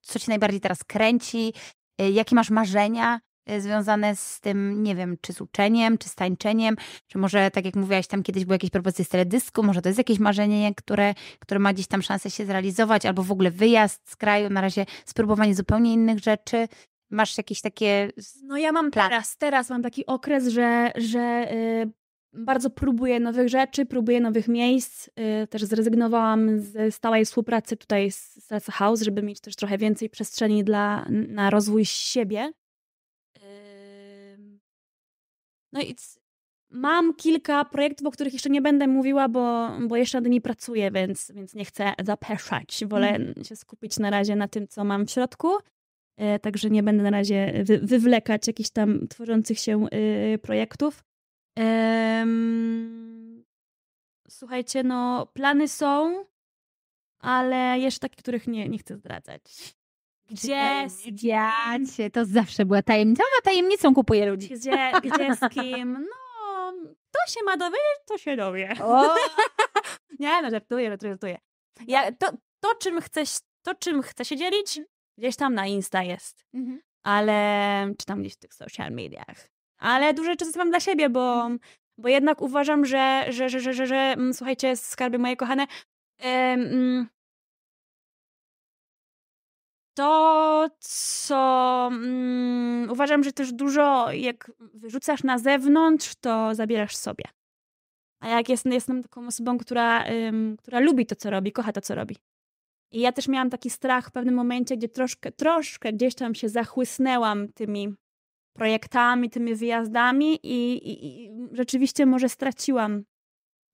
Co ci najbardziej teraz kręci? E, jakie masz marzenia? E, związane z tym, nie wiem, czy z uczeniem, czy z tańczeniem, czy może, tak jak mówiłaś, tam kiedyś były jakieś propozycje z teledysku, może to jest jakieś marzenie, które, które ma gdzieś tam szansę się zrealizować, albo w ogóle wyjazd z kraju, na razie spróbowanie zupełnie innych rzeczy. Masz jakieś takie... No ja mam plan. teraz, teraz mam taki okres, że, że yy bardzo próbuję nowych rzeczy, próbuję nowych miejsc. Y, też zrezygnowałam ze stałej współpracy tutaj z Salsa House, żeby mieć też trochę więcej przestrzeni dla, na rozwój siebie. No i mam kilka projektów, o których jeszcze nie będę mówiła, bo, bo jeszcze nad nimi pracuję, więc, więc nie chcę zapeszać. Wolę mm. się skupić na razie na tym, co mam w środku. E, także nie będę na razie wy, wywlekać jakichś tam tworzących się y, projektów. słuchajcie, no plany są, ale jeszcze takie, których nie, nie chcę zdradzać. Gdzie, ja to zawsze była tajemnica. Ona tajemnicą kupuje ludzi. Gdzie, gdzie z kim? No, to się ma dowiedzieć, to się dowie. O. nie, no żartuję, żartuję, żartuję. Ja, to, to, czym chcesz, to, czym chcę się dzielić, gdzieś tam na Insta jest. Mhm. Ale, czy tam gdzieś w tych social mediach. Ale dużo rzeczy mam dla siebie, bo, mhm. bo jednak uważam, że, że, że, że, że, że, że mm, słuchajcie, skarby moje kochane, mm, to, co mm, uważam, że też dużo, jak wyrzucasz na zewnątrz, to zabierasz sobie. A jak jestem, jestem taką osobą, która, ym, która lubi to, co robi, kocha to, co robi. I ja też miałam taki strach w pewnym momencie, gdzie troszkę, troszkę gdzieś tam się zachłysnęłam tymi projektami, tymi wyjazdami i, i, i rzeczywiście może straciłam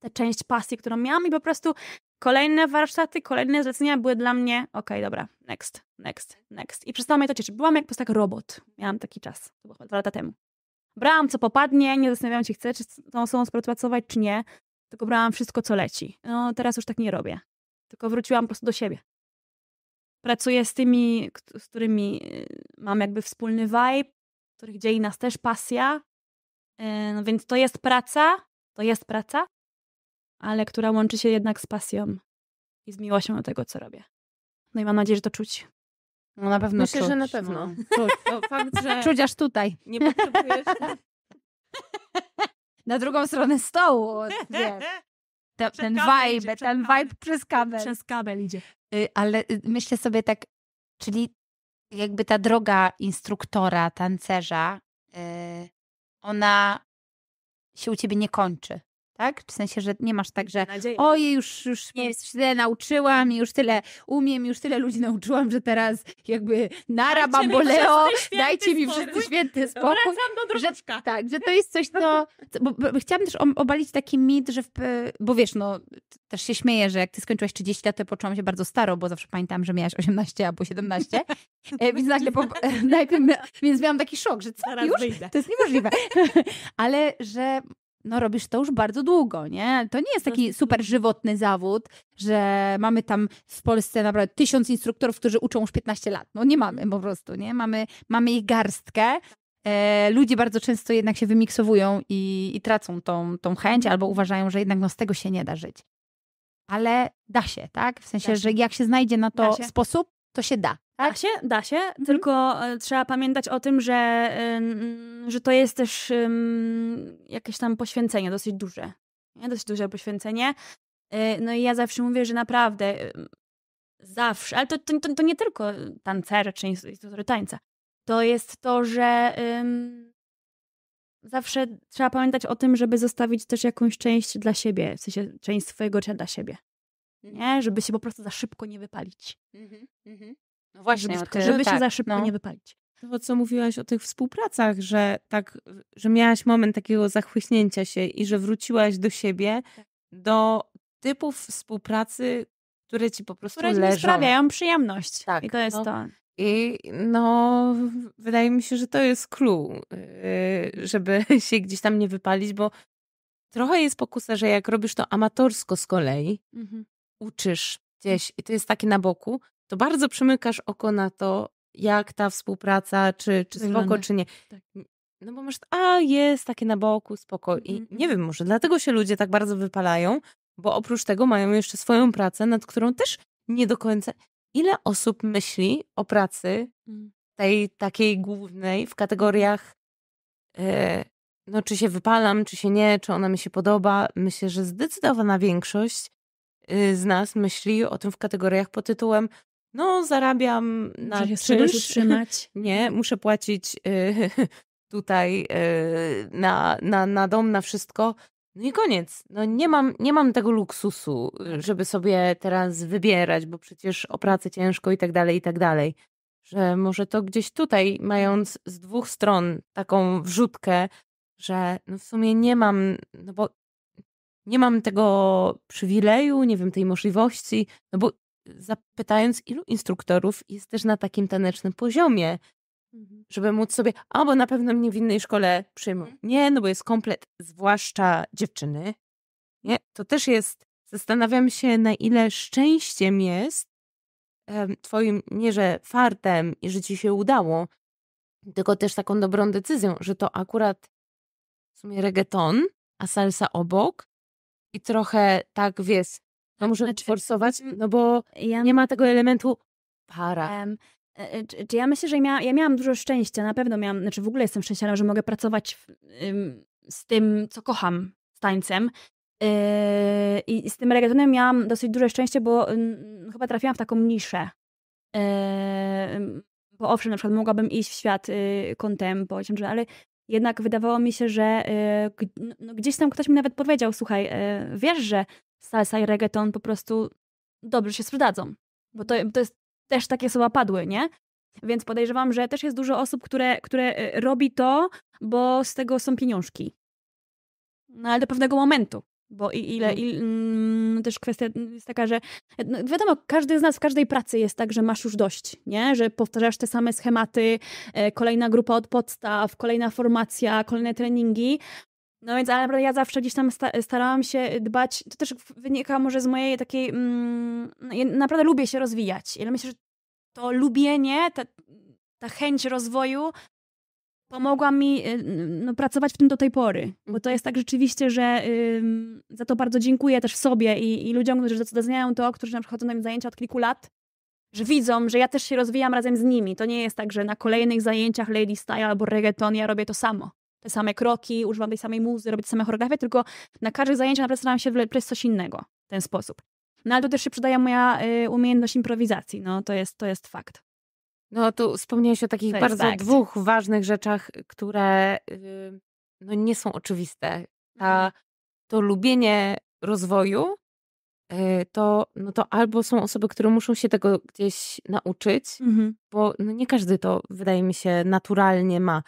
tę część pasji, którą miałam i po prostu kolejne warsztaty, kolejne zlecenia były dla mnie okej, okay, dobra, next, next, next. I przestało mnie to cieszyć. Byłam jak po prostu tak robot. Miałam taki czas. To było dwa lata temu. Brałam co popadnie, nie zastanawiałam się, chcę czy z tą osobą współpracować, czy nie. Tylko brałam wszystko, co leci. No teraz już tak nie robię. Tylko wróciłam po prostu do siebie. Pracuję z tymi, z którymi y, mam jakby wspólny vibe, których dzieli nas też pasja. Y, no więc to jest praca, to jest praca, ale która łączy się jednak z pasją i z miłością do tego, co robię. No i mam nadzieję, że to czuć. No na pewno Myślę, czuć. że na pewno. No, czuć. fakt, że... Czuć aż tutaj. Nie potrzebujesz... na drugą stronę stołu. Wiesz. ten, ten vibe, idzie, ten vibe przez kabel. Przez kabel idzie. Y, ale y, myślę sobie tak, czyli jakby ta droga instruktora, tancerza, y, ona się u ciebie nie kończy tak? W sensie, że nie masz tak, że ojej, już, już nie. tyle nauczyłam, już tyle umiem, już tyle ludzi nauczyłam, że teraz jakby nara bamboleo, dajcie mi wszyscy święty spokój. Wracam do Że, tak, że to jest coś, co... Bo, bo, bo chciałam też obalić taki mit, że... W, bo wiesz, no też się śmieję, że jak ty skończyłaś 30 lat, to poczułam się bardzo staro, bo zawsze pamiętam, że miałaś 18 albo 17. E, więc nagle po, najpierw, więc miałam taki szok, że co, Zaraz już? Wyjdę. To jest niemożliwe. Ale że no robisz to już bardzo długo, nie? To nie jest taki mhm. super żywotny zawód, że mamy tam w Polsce naprawdę tysiąc instruktorów, którzy uczą już 15 lat. No nie mamy po prostu, nie? Mamy, mamy ich garstkę. E, ludzie bardzo często jednak się wymiksowują i, i tracą tą, tą chęć albo uważają, że jednak no, z tego się nie da żyć. Ale da się, tak? W sensie, że jak się znajdzie na to sposób, to się da. Tak? Da tak? się, da się mhm. tylko e, trzeba pamiętać o tym, że, że to jest też jakieś tam poświęcenie dosyć duże. Dosyć duże poświęcenie. E, no i ja zawsze mówię, że naprawdę zawsze, ale to, to, to nie tylko tancerze czy instruktorzy tańca. To jest to, że zawsze trzeba pamiętać o tym, żeby zostawić też jakąś część dla siebie, w sensie część swojego życia dla siebie. Nie? Żeby się po prostu za szybko nie wypalić. Mm -hmm, mm -hmm. No właśnie, żeby, żeby tak, się za szybko no. nie wypalić. To, co mówiłaś o tych współpracach, że tak, że miałaś moment takiego zachłyśnięcia się i że wróciłaś do siebie, tak. do typów współpracy, które ci po prostu które leżą. sprawiają przyjemność. Tak, I to jest no. to. I no, wydaje mi się, że to jest clue, y, żeby się gdzieś tam nie wypalić, bo trochę jest pokusa, że jak robisz to amatorsko z kolei, mhm. uczysz gdzieś mhm. i to jest takie na boku, to bardzo przymykasz oko na to, jak ta współpraca, czy, czy spoko, czy nie. Tak. No bo masz, a jest takie na boku, spoko. Mm, I mm, nie wiem, mm. może dlatego się ludzie tak bardzo wypalają, bo oprócz tego mają jeszcze swoją pracę, nad którą też nie do końca. Ile osób myśli o pracy tej takiej głównej w kategoriach, e, no czy się wypalam, czy się nie, czy ona mi się podoba? Myślę, że zdecydowana większość y, z nas myśli o tym w kategoriach pod tytułem no zarabiam na Że czynsz. Nie, muszę płacić y, tutaj y, na, na, na dom, na wszystko. No i koniec. No nie mam, nie mam tego luksusu, żeby sobie teraz wybierać, bo przecież o pracę ciężko i tak dalej, i tak dalej. Że może to gdzieś tutaj, mając z dwóch stron taką wrzutkę, że no w sumie nie mam, no bo nie mam tego przywileju, nie wiem, tej możliwości, no bo zapytając, ilu instruktorów jest też na takim tanecznym poziomie, mhm. żeby móc sobie, a bo na pewno mnie w innej szkole przyjmą. Mhm. Nie, no bo jest komplet, zwłaszcza dziewczyny. Nie, to też jest, zastanawiam się, na ile szczęściem jest twoim, nie że fartem i że ci się udało, tylko też taką dobrą decyzją, że to akurat w sumie reggaeton, a salsa obok i trochę tak, wiesz, no możemy znaczy, forsować, mm, no bo ja... nie ma tego elementu para. Um, czy, czy ja myślę, że ja miałam dużo szczęścia, na pewno miałam, znaczy w ogóle jestem szczęśliwa, że mogę pracować w, z tym, co kocham, z tańcem. Yy, I z tym reggaetonem miałam dosyć duże szczęście, bo yy, chyba trafiłam w taką niszę. Yy, bo owszem, na przykład mogłabym iść w świat y, kontempo, yy, ale jednak wydawało mi się, że y, no, gdzieś tam ktoś mi nawet powiedział, słuchaj, wiesz, że salsa i reggaeton po prostu dobrze się sprzedadzą. Bo to, to jest też takie słowa padły, nie? Więc podejrzewam, że też jest dużo osób, które, które e, robi to, bo z tego są pieniążki. No ale do pewnego momentu. Bo i, ile, no. i, mm, też kwestia jest taka, że no, wiadomo, każdy z nas w każdej pracy jest tak, że masz już dość, nie? Że powtarzasz te same schematy, e, kolejna grupa od podstaw, kolejna formacja, kolejne treningi no więc, ale naprawdę ja zawsze gdzieś tam sta starałam się dbać, to też wynika może z mojej takiej, mm, no, ja naprawdę lubię się rozwijać. Ja myślę, że to lubienie, ta, ta chęć rozwoju pomogła mi y, no, pracować w tym do tej pory. Bo to mhm. jest tak rzeczywiście, że ym, za to bardzo dziękuję też sobie i, i ludziom, którzy doceniają to, którzy na przykład chodzą na zajęcia od kilku lat, że widzą, że ja też się rozwijam razem z nimi. To nie jest tak, że na kolejnych zajęciach Lady Style albo reggaeton ja robię to samo te same kroki, używam tej samej muzy, robię te same choreografie, tylko na każdych zajęciach naprawdę staram się przez coś innego w ten sposób. No ale to też się przydaje moja y, umiejętność improwizacji, no to jest, to jest fakt. No tu wspomniałeś o takich bardzo dwóch ważnych rzeczach, które y, no, nie są oczywiste. Ta, mhm. to lubienie rozwoju, y, to, no to albo są osoby, które muszą się tego gdzieś nauczyć, mhm. bo no nie każdy to, wydaje mi się, naturalnie ma.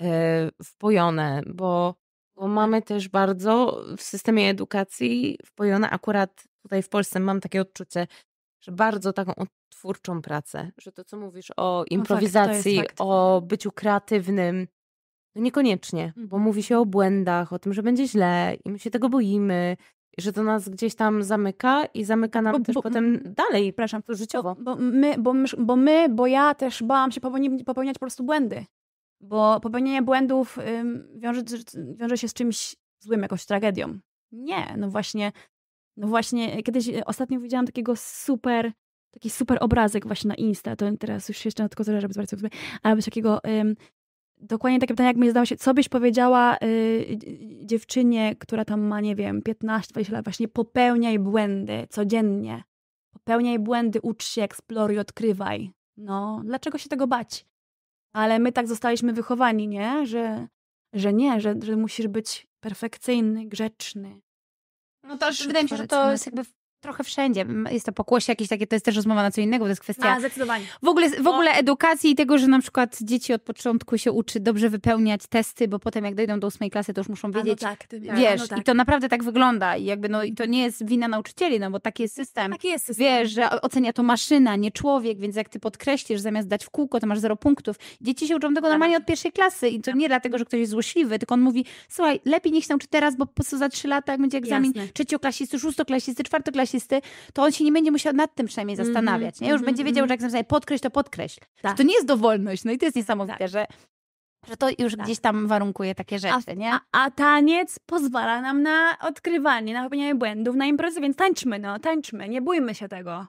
E, wpojone, bo, bo tak. mamy też bardzo w systemie edukacji wpojone, akurat tutaj w Polsce mam takie odczucie, że bardzo taką twórczą pracę, że to co mówisz o no improwizacji, no fakt, o byciu kreatywnym, no niekoniecznie, bo mhm. mówi się o błędach, o tym, że będzie źle i my się tego boimy, że to nas gdzieś tam zamyka i zamyka nam bo, też bo, potem dalej, przepraszam, to życiowo. Bo, bo, my, bo, bo my, bo ja też bałam się popełniać po prostu błędy bo popełnienie błędów wiąże, wiąże się z czymś złym, jakąś tragedią. Nie, no właśnie, no właśnie, kiedyś e, ostatnio widziałam takiego super, taki super obrazek właśnie na Insta, to teraz już jeszcze na tylko zależy, żeby zobaczyć sobie, ale być takiego, dokładnie takie pytanie, jak mi zdało się, co byś powiedziała y, dziewczynie, która tam ma, nie wiem, 15-20 lat, właśnie popełniaj błędy codziennie, popełniaj błędy, ucz się, eksploruj, odkrywaj. No, dlaczego się tego bać? Ale my tak zostaliśmy wychowani, nie? Że, że nie, że, że musisz być perfekcyjny, grzeczny. No to wydaje mi się, że to jest jakby trochę wszędzie. Jest to pokłosie jakieś takie, to jest też rozmowa na co innego, to jest kwestia... A, zdecydowanie. W ogóle, w ogóle no. edukacji i tego, że na przykład dzieci od początku się uczy dobrze wypełniać testy, bo potem jak dojdą do ósmej klasy, to już muszą wiedzieć. A no tak, ty, wiesz, no tak. i to naprawdę tak wygląda. I jakby, no, i to nie jest wina nauczycieli, no bo taki jest system. Taki jest system. Wiesz, że ocenia to maszyna, nie człowiek, więc jak ty podkreślisz, zamiast dać w kółko, to masz zero punktów. Dzieci się uczą tego normalnie od pierwszej klasy i to tak. nie dlatego, że ktoś jest złośliwy, tylko on mówi, słuchaj, lepiej niech się nauczy teraz, bo po co za trzy lata, jak będzie egzamin Jasne. trzecioklasisty, szóstoklasisty, czwartoklasisty, rasisty, to on się nie będzie musiał nad tym przynajmniej mhm, zastanawiać. Nie? Już mm -hmm, będzie wiedział, mhm. że jak sobie podkreślić, to podkreśl. Tak. Że to nie jest dowolność. No i to jest niesamowite, tak. że, że to już tak. gdzieś tam warunkuje takie rzeczy, a, nie? A, a, taniec pozwala nam na odkrywanie, na popełnianie błędów, na imprezy, więc tańczmy, no, tańczmy, nie bójmy się tego.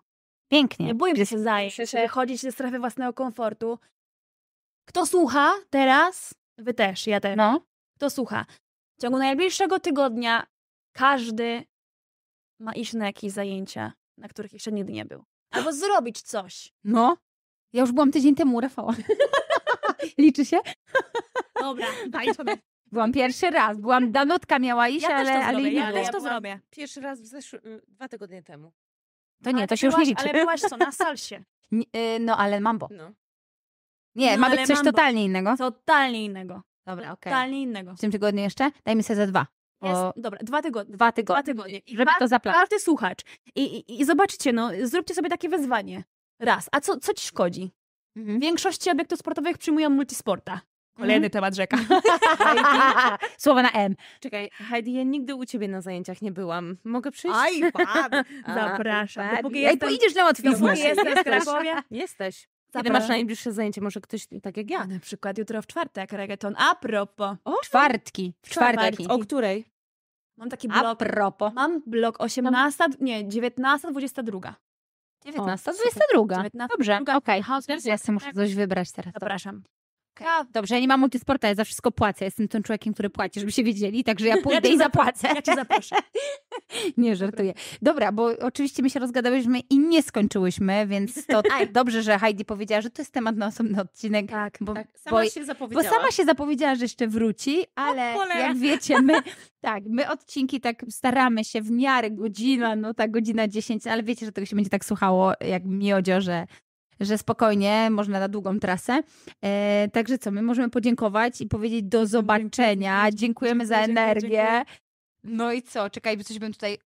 Pięknie. Nie bójmy się zajęć, chodzić ze strefy własnego komfortu. Kto słucha teraz? Wy też, ja też. No. Kto słucha? W ciągu najbliższego tygodnia każdy ma iść na jakieś zajęcia, na których jeszcze nigdy nie był. Albo zrobić coś. No. Ja już byłam tydzień temu u Rafała. Liczy się? Dobra, daj sobie. Byłam pierwszy raz, byłam Danutka miała iść, ja ale, ale nie ja było. też to zrobię. Pierwszy raz w zeszł... Y, dwa tygodnie temu. To nie, ale to się byłaś, już nie liczy. Ale byłaś co, na salsie? Nie, y, no, ale mambo. No. Nie, no, ma być coś mambo. totalnie innego. Totalnie innego. Dobra, okej. Okay. Totalnie innego. W tym tygodniu jeszcze? Dajmy sobie za dwa. Jest, Dobra, dwa tygodnie. Dwa tygodnie. Dwa tygodnie. Żeby to zaplanować. Każdy słuchacz. I, i, I, zobaczycie, no, zróbcie sobie takie wezwanie. Raz. A co, co ci szkodzi? Mhm. W większości obiektów sportowych przyjmują multisporta. Kolejny mhm. temat rzeka. Słowa na M. Czekaj, Heidi, ja nigdy u ciebie na zajęciach nie byłam. Mogę przyjść? Aj, Zapraszam. Ej, Dopóki jestem, pojedziesz na łatwiznę. Nie w Krakowie. Jesteś. Kiedy masz najbliższe zajęcie? Może ktoś tak jak ja? Na przykład jutro w czwartek reggaeton. A propos. O, czwartki. W czwartki. O której? Mam taki blok. A propos. Mam blok 18, nie, 19, 22. 19, o, 22. 19, Dobrze, okej. Okay. Ja sobie muszę coś wybrać teraz. Zapraszam. Okay. No, dobrze, ja nie mam multisporta, ja za wszystko płacę. jestem tym człowiekiem, który płaci, żeby się wiedzieli, także ja pójdę ja i zapłacę. Ja cię zaproszę. nie, żartuję. Dobra, bo oczywiście my się rozgadałyśmy i nie skończyłyśmy, więc to dobrze, że Heidi powiedziała, że to jest temat na osobny odcinek. Tak, bo, tak. Sama bo, się zapowiedziała. Bo sama się zapowiedziała, że jeszcze wróci, ale jak wiecie, my, tak, my odcinki tak staramy się w miarę godzina, no ta godzina 10, ale wiecie, że tego się będzie tak słuchało jak odzio, że że spokojnie, można na długą trasę. E, także co, my możemy podziękować i powiedzieć do zobaczenia. Dziękujemy za energię. No i co, czekaj, bo coś bym tutaj...